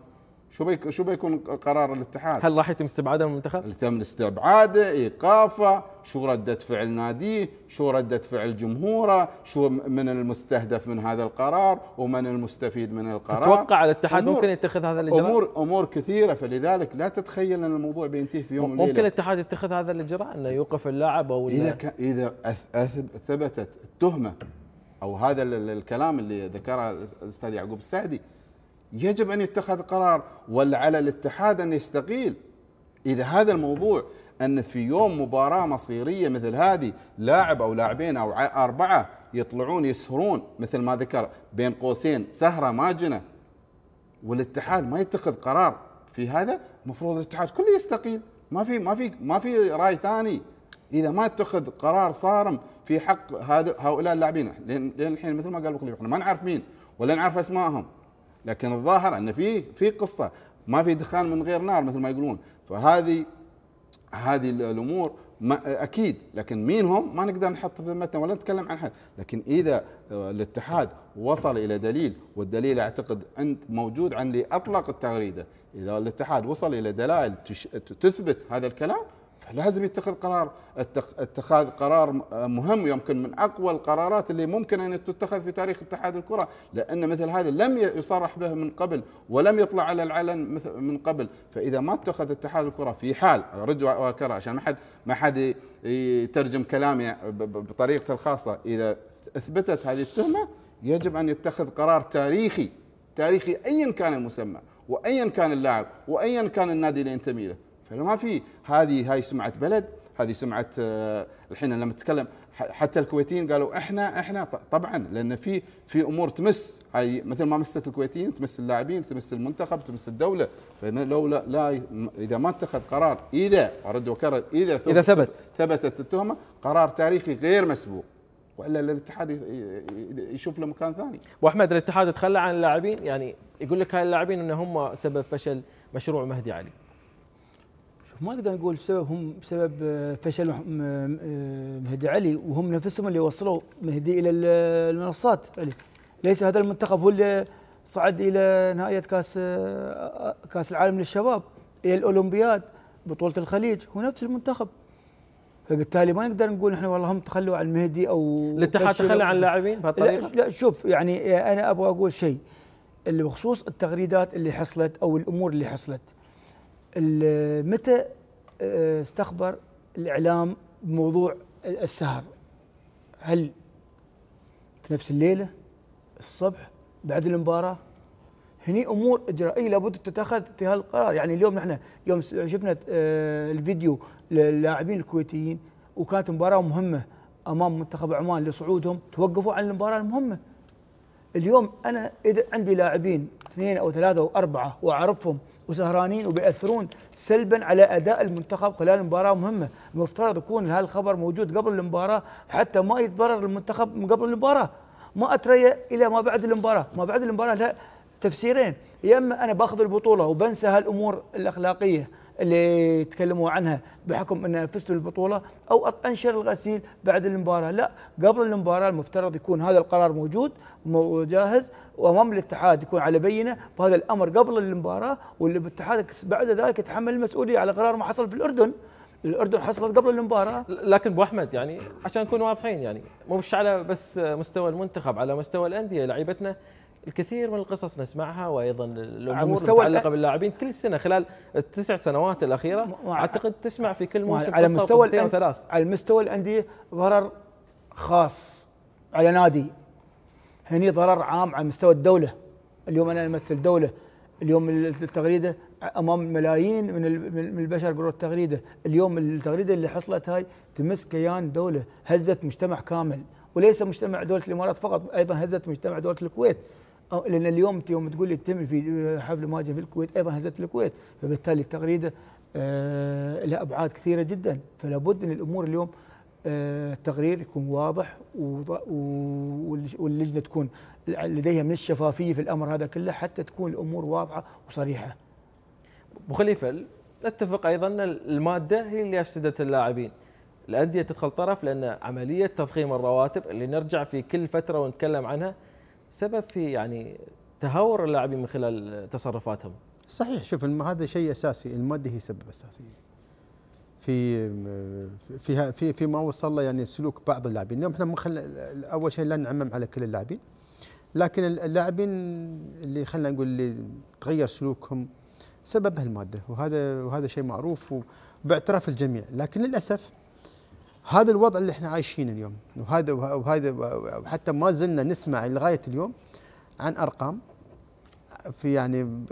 S3: شو بيك شو بيكون قرار الاتحاد؟ هل
S1: راح يتم استبعاده من
S3: المنتخب؟ يتم استبعاده، ايقافه، شو رده فعل ناديه، شو رده فعل جمهوره، شو من المستهدف من هذا القرار ومن المستفيد من القرار تتوقع الاتحاد ممكن يتخذ هذا الاجراء؟ امور امور كثيره فلذلك لا تتخيل ان الموضوع بينتهي في يوم ممكن ممكن
S1: الاتحاد يتخذ هذا الاجراء انه يوقف اللاعب او اذا ك... اذا
S3: ثبتت التهمه او هذا الكلام اللي ذكره الاستاذ يعقوب السعدي يجب ان يتخذ قرار على الاتحاد ان يستقيل اذا هذا الموضوع ان في يوم مباراه مصيريه مثل هذه لاعب او لاعبين او اربعه يطلعون يسهرون مثل ما ذكر بين قوسين سهره ماجنه والاتحاد ما يتخذ قرار في هذا المفروض الاتحاد كله يستقيل ما في ما في ما في راي ثاني اذا ما اتخذ قرار صارم في حق هذا هؤلاء اللاعبين لان الحين مثل ما قال احنا ما نعرف مين ولا نعرف اسمائهم لكن الظاهر ان في في قصه ما في دخان من غير نار مثل ما يقولون فهذه هذه الامور ما اكيد لكن مين هم ما نقدر نحط في ذمتنا ولا نتكلم عن حد لكن اذا آه، الاتحاد وصل الى دليل والدليل اعتقد عند موجود عند اطلق التغريده اذا الاتحاد وصل الى دلائل تثبت هذا الكلام لازم يتخذ قرار اتخاذ قرار مهم يمكن من اقوى القرارات اللي ممكن ان تتخذ في تاريخ اتحاد الكره لان مثل هذا لم يصرح به من قبل ولم يطلع على العلن من قبل فاذا ما اتخذ اتحاد الكره في حال رجع واكرر عشان ما حد ما حد يترجم كلامي بطريقته الخاصه اذا اثبتت هذه التهمه يجب ان يتخذ قرار تاريخي تاريخي ايا كان المسمى وايا كان اللاعب وايا كان النادي اللي ينتمي له فما في هذه هاي سمعه بلد هذه سمعه آه، الحين لما تتكلم حتى الكويتيين قالوا احنا احنا طبعا لان في في امور تمس هاي مثل ما مست الكويتيين تمس اللاعبين تمس المنتخب تمس الدوله فلو لا, لا اذا ما اتخذ قرار اذا ارد واكرر اذا اذا ثبت ثبتت التهمه قرار تاريخي غير مسبوق والا الاتحاد يشوف له مكان ثاني
S1: واحمد الاتحاد تخلى عن اللاعبين يعني يقول لك هاي اللاعبين ان هم سبب فشل مشروع مهدي علي
S2: ما نقدر نقول السبب هم سبب آه، فشل آه، آه، مهدي علي وهم نفسهم اللي وصلوا مهدي الى المنصات علي ليس هذا المنتخب هو اللي صعد الى نهائيه كاس كاس العالم للشباب الى الاولمبياد بطوله الخليج هو نفس المنتخب فبالتالي ما نقدر نقول احنا والله هم تخلوا عن مهدي او الاتحاد تخلى عن اللاعبين بهالطريقه لا شوف يعني انا ابغى اقول شيء اللي بخصوص التغريدات اللي حصلت او الامور اللي حصلت متى آه، استخبر الاعلام بموضوع السهر هل في نفس الليله الصبح بعد المباراه هني امور اجرائيه لابد تتخذ في هذا القرار يعني اليوم نحن يوم شفنا آه، الفيديو للاعبين الكويتيين وكانت مباراه مهمه امام منتخب عمان لصعودهم توقفوا عن المباراه المهمه اليوم انا اذا عندي لاعبين اثنين او ثلاثه او اربعه واعرفهم وسهرانين وبيأثرون سلبا على أداء المنتخب خلال مباراة مهمة المفترض يكون هذا الخبر موجود قبل المباراة حتى ما يتضرر المنتخب من قبل المباراة ما أتريا إلى ما بعد المباراة ما بعد المباراة لها تفسيرين يا اما انا باخذ البطوله وبنسى هالامور الاخلاقيه اللي تكلموا عنها بحكم انها فزتوا البطوله او انشر الغسيل بعد المباراه لا قبل المباراه المفترض يكون هذا القرار موجود وجاهز وامام الاتحاد يكون على بينه بهذا الامر قبل المباراه والاتحاد بعد ذلك يتحمل المسؤوليه على قرار ما حصل في الاردن الاردن حصلت قبل المباراه
S1: لكن ابو احمد يعني
S2: عشان نكون واضحين يعني مو
S1: مش على بس مستوى المنتخب على مستوى الانديه لعيبتنا الكثير من القصص نسمعها وايضا الامور المتعلقه باللاعبين كل سنه خلال التسع سنوات الاخيره اعتقد
S2: تسمع في كل موسم على مستوى ثلاث على مستوى الانديه ضرر خاص على نادي هني ضرر عام على مستوى الدوله اليوم انا امثل دوله اليوم التغريده امام ملايين من البشر قروا التغريده اليوم التغريده اللي حصلت هاي تمس كيان دوله هزت مجتمع كامل وليس مجتمع دوله الامارات فقط ايضا هزت مجتمع دوله الكويت لان اليوم يوم تقول لي تم في حفل مواجهه في الكويت ايضا هزت الكويت فبالتالي التغريده آه، لها ابعاد كثيره جدا فلا بد ان الامور اليوم آه، التقرير يكون واضح واللجنه تكون لديها من الشفافيه في الامر هذا كله حتى تكون الامور واضحه وصريحه.
S1: ابو خليفه نتفق ايضا ان الماده هي اللي افسدت اللاعبين. الانديه تدخل طرف لان عمليه تضخيم الرواتب اللي نرجع في كل فتره ونتكلم عنها سبب في يعني تهور اللاعبين من خلال تصرفاتهم
S4: صحيح شوف هذا شيء اساسي الماده هي سبب اساسي في في في ما وصل له يعني سلوك بعض اللاعبين اليوم نعم، احنا اول شيء لا نعمم على كل اللاعبين لكن اللاعبين اللي خلينا نقول اللي تغير سلوكهم سببها الماده وهذا وهذا شيء معروف وباعتراف الجميع لكن للاسف هذا الوضع اللي احنا عايشينه اليوم وهذا وهذا وحتى ما زلنا نسمع لغايه اليوم عن ارقام في يعني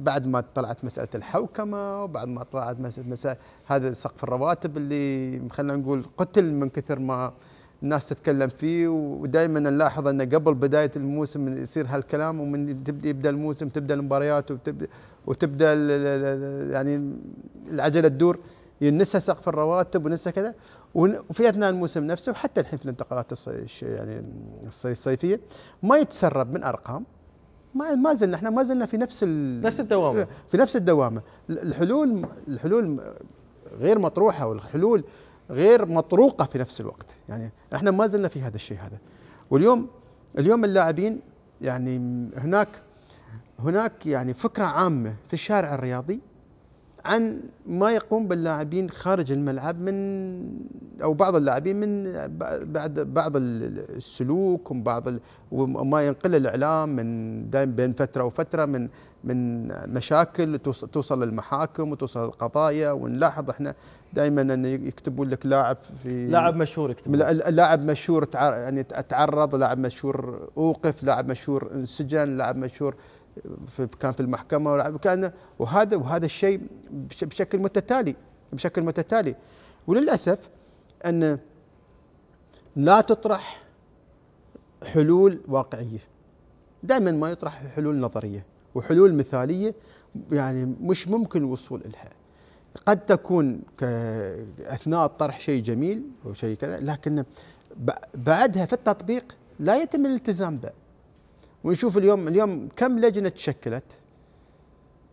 S4: بعد ما طلعت مساله الحوكمه وبعد ما طلعت مساله هذا سقف الرواتب اللي خلينا نقول قتل من كثر ما الناس تتكلم فيه ودائما نلاحظ انه قبل بدايه الموسم يصير هالكلام ومن يبدا الموسم تبدا المباريات وتبدا وتبدا يعني العجله تدور ينسى سقف الرواتب ونسى كذا وفي اثناء الموسم نفسه وحتى الحين في الانتقالات يعني الصيفيه ما يتسرب من ارقام ما ما زلنا احنا ما زلنا في نفس نفس الدوامه في نفس الدوامه الحلول الحلول غير مطروحه والحلول غير مطروقه في نفس الوقت يعني احنا ما زلنا في هذا الشيء هذا واليوم اليوم اللاعبين يعني هناك هناك يعني فكره عامه في الشارع الرياضي عن ما يقوم باللاعبين خارج الملعب من او بعض اللاعبين من بعد بعض السلوك وبعض وما ينقله الاعلام من دائما بين فتره وفتره من من مشاكل توصل للمحاكم وتوصل للقضايا ونلاحظ احنا دائما ان يكتبون لك لاعب في لاعب مشهور يكتبون لاعب مشهور يعني تعرض لاعب مشهور اوقف لاعب مشهور انسجن لاعب مشهور في كان في المحكمه كان وهذا وهذا الشيء بشكل متتالي بشكل متتالي وللاسف ان لا تطرح حلول واقعيه دائما ما يطرح حلول نظريه وحلول مثاليه يعني مش ممكن الوصول لها قد تكون اثناء الطرح شيء جميل او شيء كذا لكن بعدها في التطبيق لا يتم الالتزام به ونشوف اليوم اليوم كم لجنه تشكلت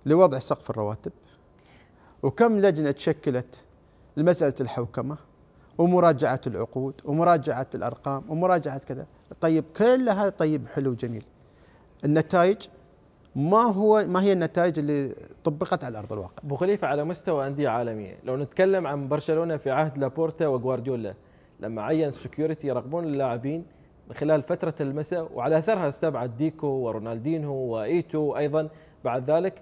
S4: لوضع سقف الرواتب وكم لجنه تشكلت لمساله الحوكمه ومراجعه العقود ومراجعه الارقام ومراجعه كذا طيب كل هذا طيب حلو جميل النتائج ما هو ما هي النتائج اللي طبقت على ارض الواقع؟
S1: ابو خليفه على مستوى انديه عالميه، لو نتكلم عن برشلونه في عهد لابورتا وغوارديولا لما عين سكيورتي يراقبون اللاعبين من خلال فترة المساء وعلى أثرها استبعد ديكو ورونالدينو وإيتو أيضا بعد ذلك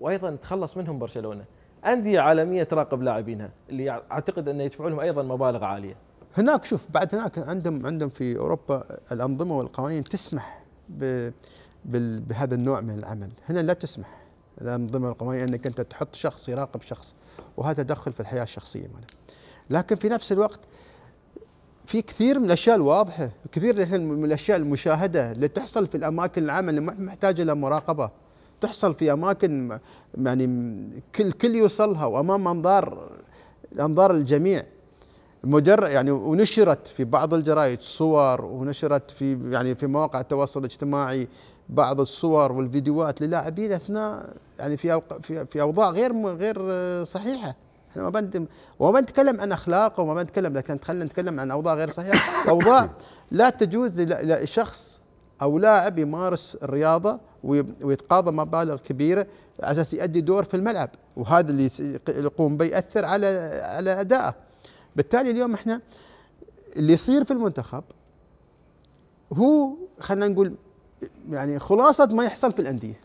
S1: وأيضا تخلص منهم برشلونة أندية عالمية تراقب لاعبينها اللي أعتقد أنه يدفعون لهم أيضا مبالغ عالية
S4: هناك شوف بعد هناك عندهم عندهم في أوروبا الأنظمة والقوانين تسمح ب بهذا النوع من العمل هنا لا تسمح الأنظمة والقوانين أنك أنت تحط شخص يراقب شخص وهذا تدخل في الحياة الشخصية ماله لكن في نفس الوقت في كثير من الاشياء الواضحه، كثير من الاشياء المشاهده اللي تحصل في الاماكن العامه اللي محتاجه الى مراقبه، تحصل في اماكن يعني كل كل يوصلها وامام انظار انظار الجميع. مجرد يعني ونشرت في بعض الجرايد صور ونشرت في يعني في مواقع التواصل الاجتماعي بعض الصور والفيديوهات للاعبين اثناء يعني في في اوضاع غير غير صحيحه. احنا ما بندم وما بنتكلم عن اخلاق وما بنتكلم لكن خلينا نتكلم عن اوضاع غير صحيحه (laughs) اوضاع لا تجوز لشخص او لاعب يمارس الرياضه ويتقاضى مبالغ كبيره على اساس يؤدي دور في الملعب وهذا اللي يقوم بيأثر على على ادائه بالتالي اليوم احنا اللي يصير في المنتخب هو خلينا نقول يعني خلاصه ما يحصل في الانديه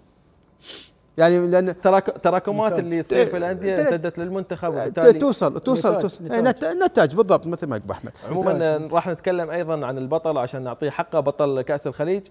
S4: يعني لان تراكمات اللي تصير في الانديه امتدت للمنتخب آه، وبالتالي توصل توصل توصل نتاج بالضبط مثل ما يقول احمد عموما
S1: راح نتكلم ايضا عن البطل عشان نعطيه حقه بطل كاس الخليج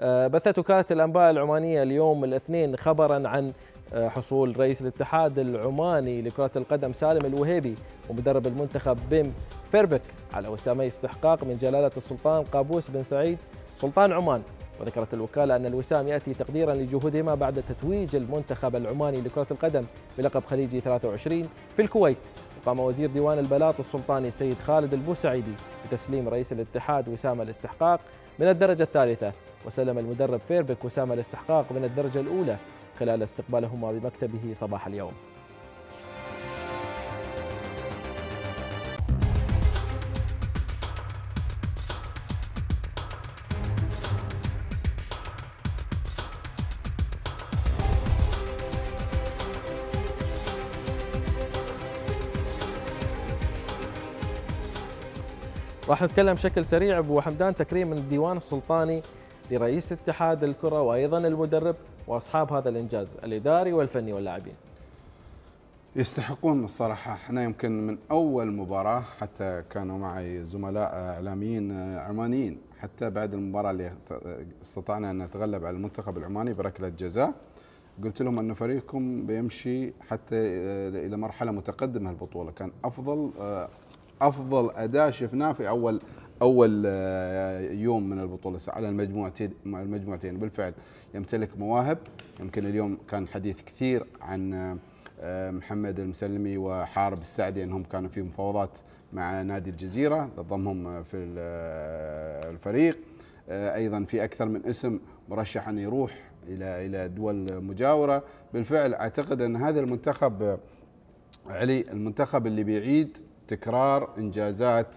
S1: آه، بثت وكاله الانباء العمانيه اليوم الاثنين خبرا عن آه، حصول رئيس الاتحاد العماني لكرة القدم سالم الوهيبي ومدرب المنتخب بيم فيربك على وسامي استحقاق من جلالة السلطان قابوس بن سعيد سلطان عمان وذكرت الوكالة أن الوسام يأتي تقديرا لجهودهما بعد تتويج المنتخب العماني لكرة القدم بلقب خليجي 23 في الكويت وقام وزير ديوان البلاط السلطاني السيد خالد البوسعيدي بتسليم رئيس الاتحاد وسام الاستحقاق من الدرجة الثالثة وسلم المدرب فيربك وسام الاستحقاق من الدرجة الأولى خلال استقبالهما بمكتبه صباح اليوم راح نتكلم بشكل سريع ابو حمدان تكريم من الديوان السلطاني لرئيس اتحاد الكره وايضا المدرب واصحاب هذا الانجاز الاداري والفني واللاعبين.
S3: يستحقون الصراحة احنا يمكن من أول مباراة حتى كانوا معي زملاء إعلاميين عمانيين حتى بعد المباراة اللي استطعنا أن نتغلب على المنتخب العماني بركلة جزاء قلت لهم أن فريقكم بيمشي حتى إلى مرحلة متقدمة البطولة كان أفضل آه، افضل اداء شفناه في اول اول آه، يوم من البطوله على المجموعتين المجموعتين بالفعل يمتلك مواهب يمكن اليوم كان حديث كثير عن آه، محمد المسلمي وحارب السعدي انهم كانوا في مفاوضات مع نادي الجزيره ضمهم في آه، الفريق ايضا في اكثر من اسم مرشح ان يروح الى الى دول مجاوره بالفعل اعتقد ان هذا المنتخب علي المنتخب اللي بيعيد تكرار انجازات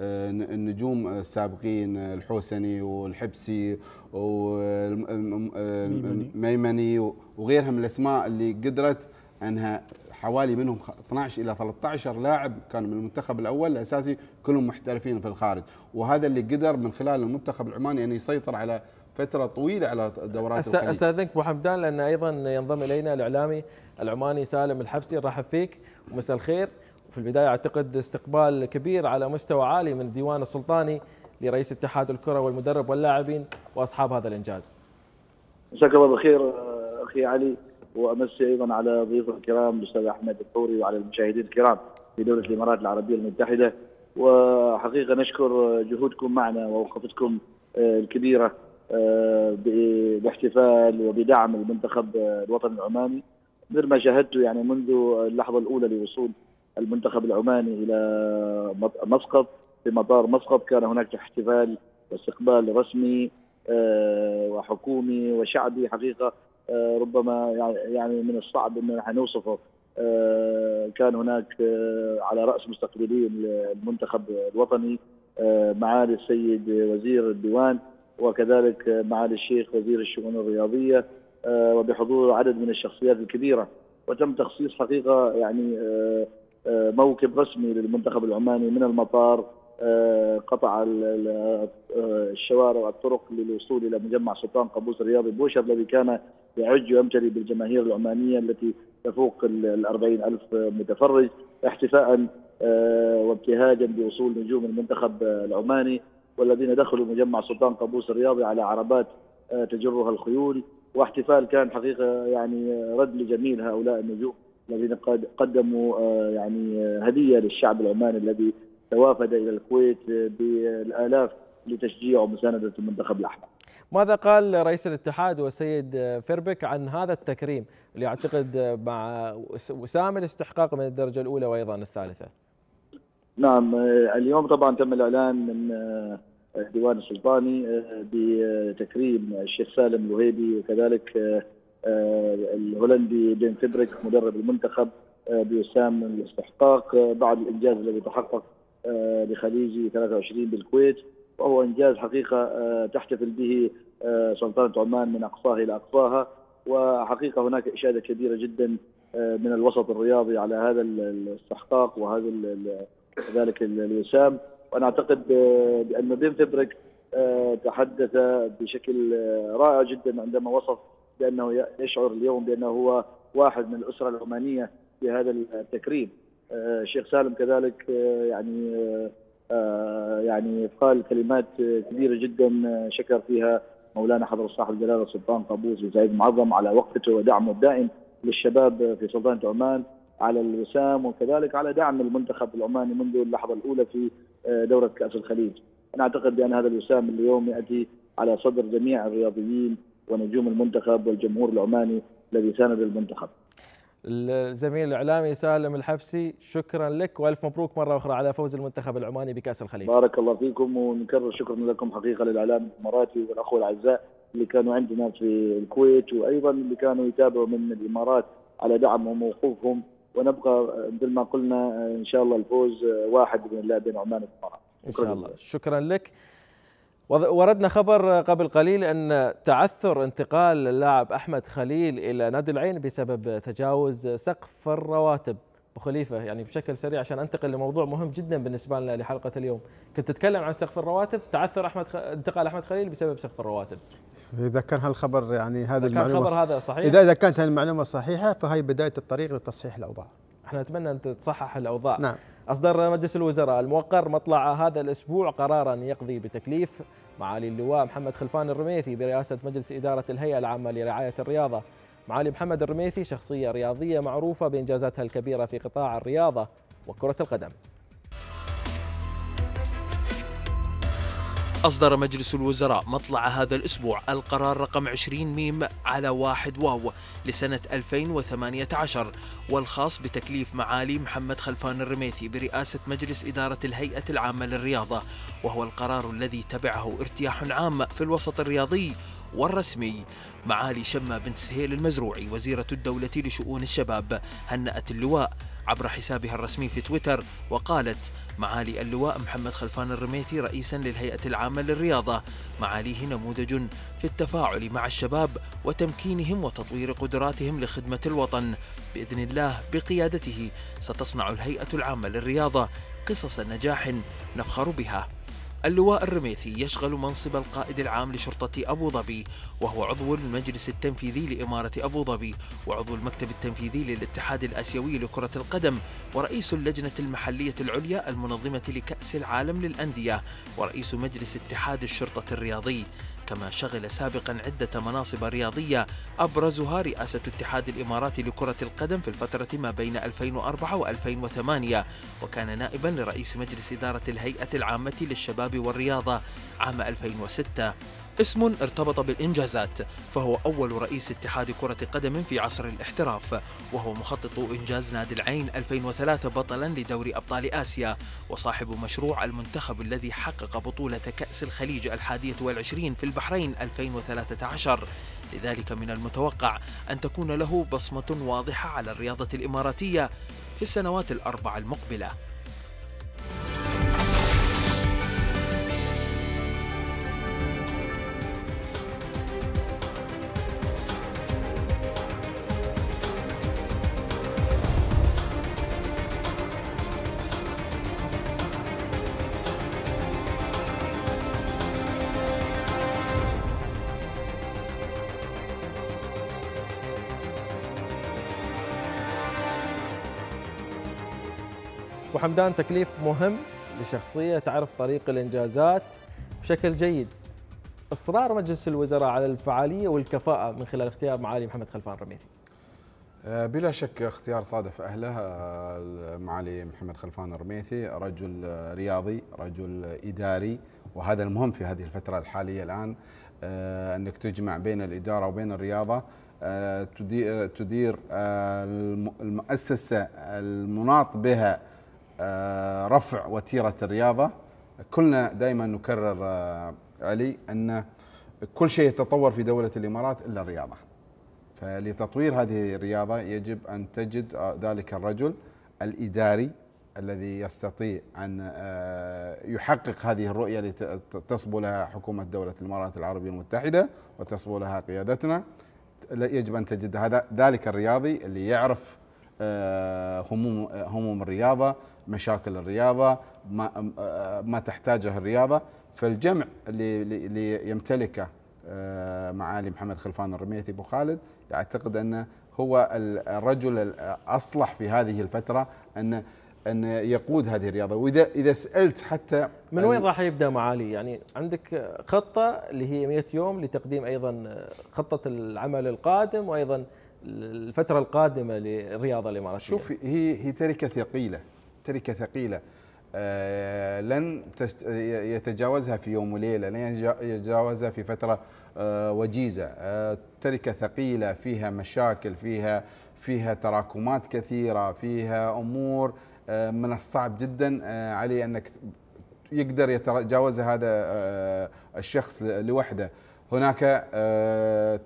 S3: آه، النجوم السابقين الحوسني والحبسي والميمني وغيرها من الاسماء اللي قدرت انها حوالي منهم 12 الى 13 لاعب كانوا من المنتخب الاول الاساسي كلهم محترفين في الخارج وهذا اللي قدر من خلال
S1: المنتخب العماني ان يسيطر على فتره طويله على دورات أست... الخليج استاذنك ابو حمدان لان ايضا ينضم الينا الاعلامي العماني سالم الحبسي نرحب فيك ومساء الخير في البداية أعتقد استقبال كبير على مستوى عالي من الديوان السلطاني لرئيس اتحاد
S7: الكرة والمدرب
S1: واللاعبين وأصحاب هذا الإنجاز
S7: مساك الله بالخير أخي علي وأمسي أيضا على ضيوف الكرام الأستاذ أحمد الثوري وعلى المشاهدين الكرام في دولة الإمارات العربية المتحدة وحقيقة نشكر جهودكم معنا ووقفتكم آه، الكبيرة آه، باحتفال وبدعم المنتخب آه، الوطني العماني مثل ما شاهدتوا يعني منذ اللحظة الأولى لوصول المنتخب العماني الى مسقط في مطار مسقط كان هناك احتفال واستقبال رسمي آه، وحكومي وشعبي حقيقه آه، ربما يعني-, يعني من الصعب ان نحن نوصفه آه، كان هناك على راس مستقبلي المنتخب الوطني معالي السيد وزير الديوان وكذلك معالي الشيخ وزير الشؤون الرياضيه وبحضور عدد من الشخصيات الكبيره وتم تخصيص حقيقه يعني آه، موكب رسمي للمنتخب العماني من المطار آه، قطع آه، الشوارع والطرق للوصول الى مجمع سلطان قابوس الرياضي بوشر الذي كان يعج ويمتلي بالجماهير العمانيه التي تفوق ال الف متفرج احتفاء وابتهاجا بوصول نجوم المنتخب العماني والذين دخلوا مجمع سلطان قابوس الرياضي على عربات تجرها الخيول واحتفال كان حقيقه يعني رد لجميل هؤلاء النجوم الذين قد قدموا آه، يعني آه، هديه للشعب العماني الذي توافد الى الكويت آه، بالالاف لتشجيع ومسانده المنتخب الاحمر.
S1: ماذا قال رئيس الاتحاد والسيد فربك عن هذا التكريم اللي اعتقد مع وسام الاستحقاق من الدرجه الاولى وايضا الثالثه؟
S7: نعم اليوم طبعا تم الاعلان من الديوان السلطاني بتكريم الشيخ سالم الوهيبي وكذلك آه، الهولندي بين تبريك مدرب المنتخب آه، بوسام الاستحقاق آه، بعد الانجاز الذي تحقق لخليجي 23 بالكويت وهو انجاز حقيقه تحتفل به سلطنه عمان من اقصاها الى اقصاها وحقيقه هناك اشاده كبيره جدا من الوسط الرياضي على هذا الاستحقاق وهذا ذلك الوسام وانا اعتقد بان بن فبرك تحدث بشكل رائع جدا عندما وصف بانه يشعر اليوم بانه هو واحد من الاسره العمانيه في هذا التكريم. الشيخ آه، سالم كذلك آه، يعني آه، يعني قال كلمات كبيره جدا شكر فيها مولانا حضرة صاحب الجلاله السلطان قابوس وزايد معظم على وقفته ودعمه الدائم للشباب في سلطنه عمان على الوسام وكذلك على دعم المنتخب العماني منذ اللحظه الاولى في دوره كاس الخليج. انا اعتقد بان هذا الوسام اليوم ياتي على صدر جميع الرياضيين ونجوم المنتخب والجمهور العماني الذي ساند المنتخب
S1: الزميل الاعلامي سالم الحبسي شكرا لك والف مبروك مره اخرى على فوز المنتخب العماني بكاس الخليج.
S7: بارك الله فيكم ونكرر شكرا لكم حقيقه للاعلام الاماراتي والاخوه الاعزاء اللي كانوا عندنا في الكويت وايضا اللي كانوا يتابعوا من الامارات على دعمهم ووقوفهم ونبقى مثل ما قلنا ان شاء الله الفوز واحد باذن الله بين عمان والامارات.
S1: ان شاء الله شكرا لك. وردنا خبر قبل قليل أن تعثر انتقال اللاعب أحمد خليل إلى نادي العين بسبب تجاوز سقف الرواتب بخليفه يعني بشكل سريع عشان أنتقل لموضوع مهم جدا بالنسبة لنا لحلقة اليوم كنت تتكلم عن سقف الرواتب تعثر أحمد خ... انتقال أحمد خليل بسبب سقف الرواتب
S4: إذا كان هالخبر يعني هذه المعلومة الخبر هذا صحيح إذا إذا كانت هالمعلومة صحيحة فهي بداية الطريق لتصحيح الأوضاع
S1: احنا نتمنى ان تتصحح الاوضاع نعم. أصدر مجلس الوزراء الموقر مطلع هذا الأسبوع قرارا يقضي بتكليف معالي اللواء محمد خلفان الرميثي برئاسة مجلس إدارة الهيئة العامة لرعاية الرياضة معالي محمد الرميثي شخصية رياضية معروفة بإنجازاتها الكبيرة في قطاع الرياضة وكرة القدم
S5: أصدر مجلس الوزراء مطلع هذا الأسبوع القرار رقم 20 ميم على واحد واو لسنة 2018 والخاص بتكليف معالي محمد خلفان الرميثي برئاسة مجلس إدارة الهيئة العامة للرياضة وهو القرار الذي تبعه ارتياح عام في الوسط الرياضي والرسمي معالي شمة بنت سهيل المزروعي وزيرة الدولة لشؤون الشباب هنأت اللواء عبر حسابها الرسمي في تويتر وقالت معالي اللواء محمد خلفان الرميثي رئيسا للهيئة العامة للرياضة معاليه نموذج في التفاعل مع الشباب وتمكينهم وتطوير قدراتهم لخدمة الوطن بإذن الله بقيادته ستصنع الهيئة العامة للرياضة قصص نجاح نفخر بها اللواء الرميثي يشغل منصب القائد العام لشرطة أبو ظبي وهو عضو المجلس التنفيذي لإمارة أبو ظبي وعضو المكتب التنفيذي للاتحاد الآسيوي لكرة القدم ورئيس اللجنة المحلية العليا المنظمة لكأس العالم للأندية ورئيس مجلس اتحاد الشرطة الرياضي كما شغل سابقا عدة مناصب رياضية أبرزها رئاسة اتحاد الإمارات لكرة القدم في الفترة ما بين 2004 و2008 وكان نائبا لرئيس مجلس إدارة الهيئة العامة للشباب والرياضة عام 2006 اسم ارتبط بالإنجازات فهو أول رئيس اتحاد كرة قدم في عصر الاحتراف وهو مخطط إنجاز نادي العين 2003 بطلا لدوري أبطال آسيا وصاحب مشروع المنتخب الذي حقق بطولة كأس الخليج الحادية والعشرين في البحرين 2013 لذلك من المتوقع أن تكون له بصمة واضحة على الرياضة الإماراتية في السنوات الأربع المقبلة
S1: حمدان تكليف مهم لشخصية تعرف طريق الإنجازات بشكل جيد إصرار مجلس الوزراء على الفعالية والكفاءة من خلال اختيار معالي محمد خلفان رميثي
S3: آه، بلا شك اختيار صادف أهله آه، معالي محمد خلفان الرميثي رجل آه، رياضي رجل إداري وهذا المهم في هذه الفترة الحالية الآن أنك تجمع بين الإدارة وبين الرياضة تدير تدير المؤسسة المناط بها آه، رفع وتيره الرياضه كلنا دائما نكرر آه، علي ان كل شيء يتطور في دوله الامارات الا الرياضه فلتطوير هذه الرياضه يجب ان تجد آه، ذلك الرجل الاداري الذي يستطيع ان يحقق هذه الرؤيه التي تصبو لها حكومه دوله الامارات العربيه المتحده وتصبو لها قيادتنا يجب ان تجد هذا ذلك الرياضي اللي يعرف هموم هموم الرياضه مشاكل الرياضه ما, ما تحتاجه الرياضه فالجمع اللي, اللي يمتلكه آه، معالي محمد خلفان الرميثي ابو خالد اعتقد انه هو الرجل الاصلح في هذه الفتره ان ان يقود هذه الرياضه واذا اذا سالت حتى من وين
S1: راح يبدا معالي يعني عندك خطه اللي هي 100 يوم لتقديم ايضا خطه العمل القادم وايضا الفتره القادمه للرياضه الاماراتيه شوف هي هي تركه ثقيله تركه
S3: ثقيله آه، لن يتجاوزها في يوم وليله، لن يتجاوزها في فتره آه، وجيزه، آه، تركه ثقيله فيها مشاكل، فيها فيها تراكمات كثيره، فيها امور من الصعب جدا عليه انك يقدر يتجاوز هذا الشخص لوحده هناك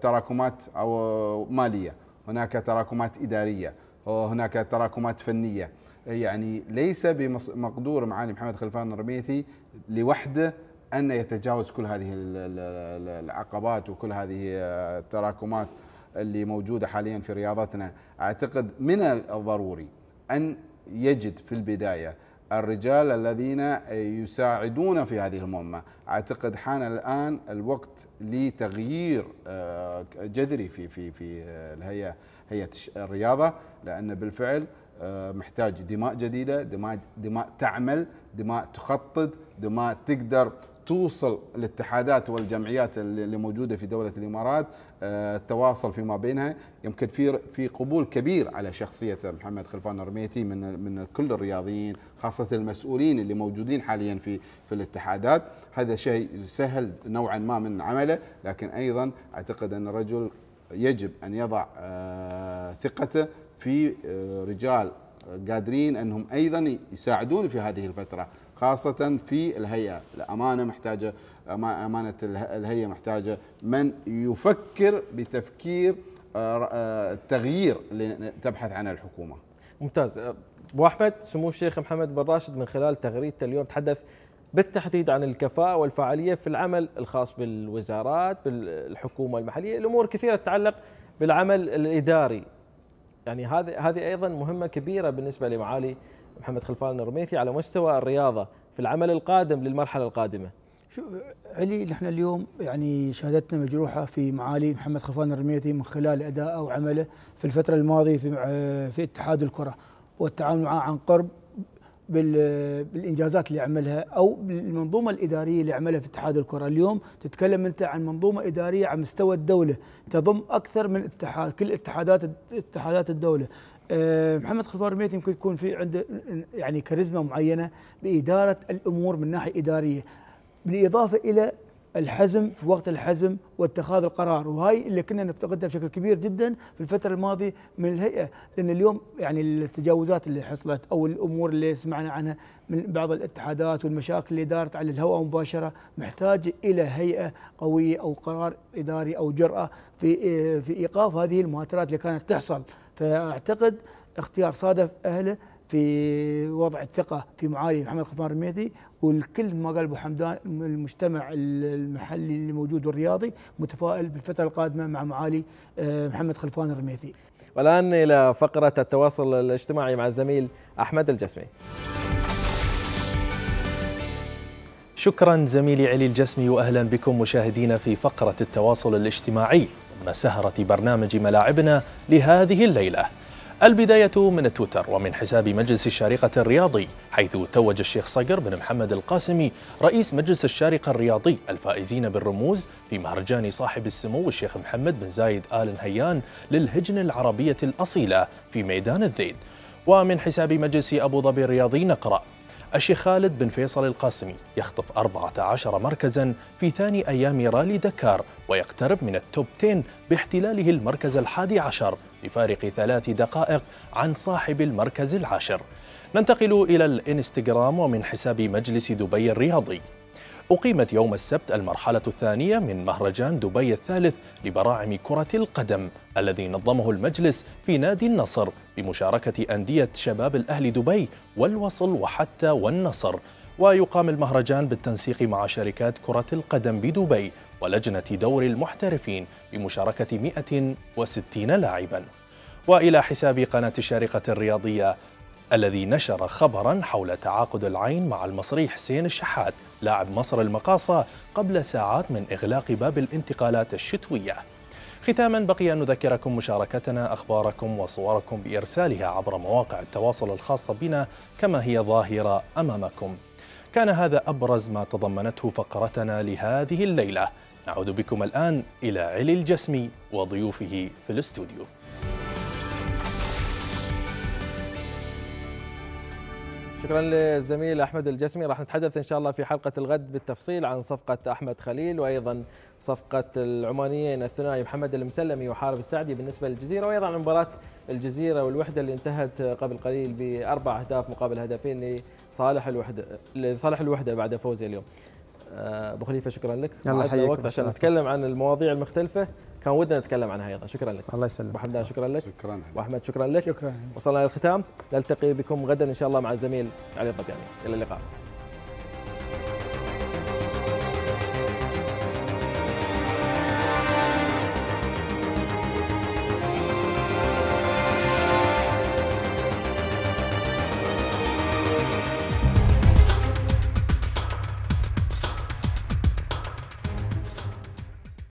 S3: تراكمات او ماليه هناك تراكمات اداريه هناك تراكمات فنيه يعني ليس بمقدور معالي محمد خلفان الرميثي لوحده ان يتجاوز كل هذه العقبات وكل هذه آه، التراكمات اللي موجوده حاليا في رياضتنا، اعتقد من الضروري ان يجد في البدايه الرجال الذين يساعدون في هذه المهمة أعتقد حان الآن الوقت لتغيير آه، جذري في في في آه، الهيئة هيئة الرياضة لأن بالفعل آه، محتاج دماء جديده دماء دماء تعمل دماء تخطط دماء تقدر توصل الاتحادات والجمعيات اللي موجوده في دوله الامارات آه، التواصل فيما بينها يمكن في في قبول كبير على شخصيه محمد خلفان الرميتي من من كل الرياضيين خاصه المسؤولين اللي موجودين حاليا في في الاتحادات هذا شيء يسهل نوعا ما من عمله لكن ايضا اعتقد ان الرجل يجب ان يضع آه، ثقته في آه، رجال قادرين انهم ايضا يساعدون في هذه الفتره خاصه في الهيئه، الامانه محتاجه امانه الهيئه محتاجه من يفكر بتفكير التغيير آه، آه، اللي تبحث عنه الحكومه.
S1: ممتاز ابو احمد سمو الشيخ محمد بن راشد من خلال تغريدته اليوم تحدث بالتحديد عن الكفاءة والفعالية في العمل الخاص بالوزارات بالحكومة المحلية الأمور كثيرة تتعلق بالعمل الإداري يعني هذه هذه ايضا مهمه كبيره بالنسبه لمعالي محمد خلفان الرميثي على مستوى الرياضه في العمل القادم للمرحله القادمه.
S2: شوف علي نحن اليوم يعني شهادتنا مجروحه في معالي محمد خلفان الرميثي من خلال اداءه وعمله في الفتره الماضيه في آه، في اتحاد الكره والتعامل معه عن قرب بالانجازات اللي عملها او بالمنظومه الاداريه اللي عملها في اتحاد الكره اليوم تتكلم انت عن منظومه اداريه على مستوى الدوله تضم اكثر من اتحاد كل اتحادات اتحادات الدوله آه، محمد خفار ميت يمكن يكون في عنده يعني كاريزما معينه باداره الامور من ناحيه اداريه بالاضافه الى الحزم في وقت الحزم واتخاذ القرار وهاي اللي كنا نفتقدها بشكل كبير جدا في الفترة الماضية من الهيئة لأن اليوم يعني التجاوزات اللي حصلت أو الأمور اللي سمعنا عنها من بعض الاتحادات والمشاكل اللي دارت على الهواء مباشرة محتاج إلى هيئة قوية أو قرار إداري أو جرأة في في إيقاف هذه المهاترات اللي كانت تحصل فأعتقد اختيار صادف أهله في وضع الثقة في معالي محمد خفار رميثي والكل ما قال أبو حمدان المجتمع المحلي اللي موجود والرياضي متفائل بالفترة القادمة مع معالي آه، محمد خلفان الرميثي
S1: والآن إلى فقرة التواصل الاجتماعي مع الزميل أحمد الجسمي
S8: شكرا زميلي علي الجسمي واهلا بكم مشاهدينا في فقره التواصل الاجتماعي ضمن سهره برنامج ملاعبنا لهذه الليله البداية من تويتر ومن حساب مجلس الشارقة الرياضي حيث توج الشيخ صقر بن محمد القاسمي رئيس مجلس الشارقة الرياضي الفائزين بالرموز في مهرجان صاحب السمو الشيخ محمد بن زايد آل نهيان للهجن العربية الأصيلة في ميدان الذيد ومن حساب مجلس أبو ظبي الرياضي نقرأ الشيخ خالد بن فيصل القاسمي يخطف 14 مركزا في ثاني أيام رالي دكار ويقترب من التوب 10 باحتلاله المركز الحادي عشر بفارق ثلاث دقائق عن صاحب المركز العاشر ننتقل إلى الإنستغرام ومن حساب مجلس دبي الرياضي أقيمت يوم السبت المرحلة الثانية من مهرجان دبي الثالث لبراعم كرة القدم الذي نظمه المجلس في نادي النصر بمشاركة أندية شباب الأهلي دبي والوصل وحتى والنصر ويقام المهرجان بالتنسيق مع شركات كرة القدم بدبي ولجنة دور المحترفين بمشاركة 160 لاعباً وإلى حساب قناة الشارقة الرياضية الذي نشر خبرا حول تعاقد العين مع المصري حسين الشحات لاعب مصر المقاصة قبل ساعات من إغلاق باب الانتقالات الشتوية ختاما بقي أن نذكركم مشاركتنا أخباركم وصوركم بإرسالها عبر مواقع التواصل الخاصة بنا كما هي ظاهرة أمامكم كان هذا أبرز ما تضمنته فقرتنا لهذه الليلة نعود بكم الآن إلى علي الجسمي وضيوفه في الاستوديو شكرا
S1: للزميل احمد الجسمي راح نتحدث ان شاء الله في حلقه الغد بالتفصيل عن صفقه احمد خليل وايضا صفقه العمانيين الثنائي محمد المسلمي وحارب السعدي بالنسبه للجزيره وايضا عن مباراه الجزيره والوحده اللي انتهت قبل قليل باربع اهداف مقابل هدفين لصالح الوحده لصالح الوحده بعد فوزه اليوم. ابو خليفه شكرا لك الله وقت عشان نتكلم عن المواضيع المختلفه كان ودنا نتكلم عنها ايضا شكرا لك الله يسلمك ابو حمدان شكرا لك شكرا واحمد شكرا لك شكرا وصلنا للختام نلتقي بكم غدا ان شاء الله مع الزميل علي الضبيعي الى اللقاء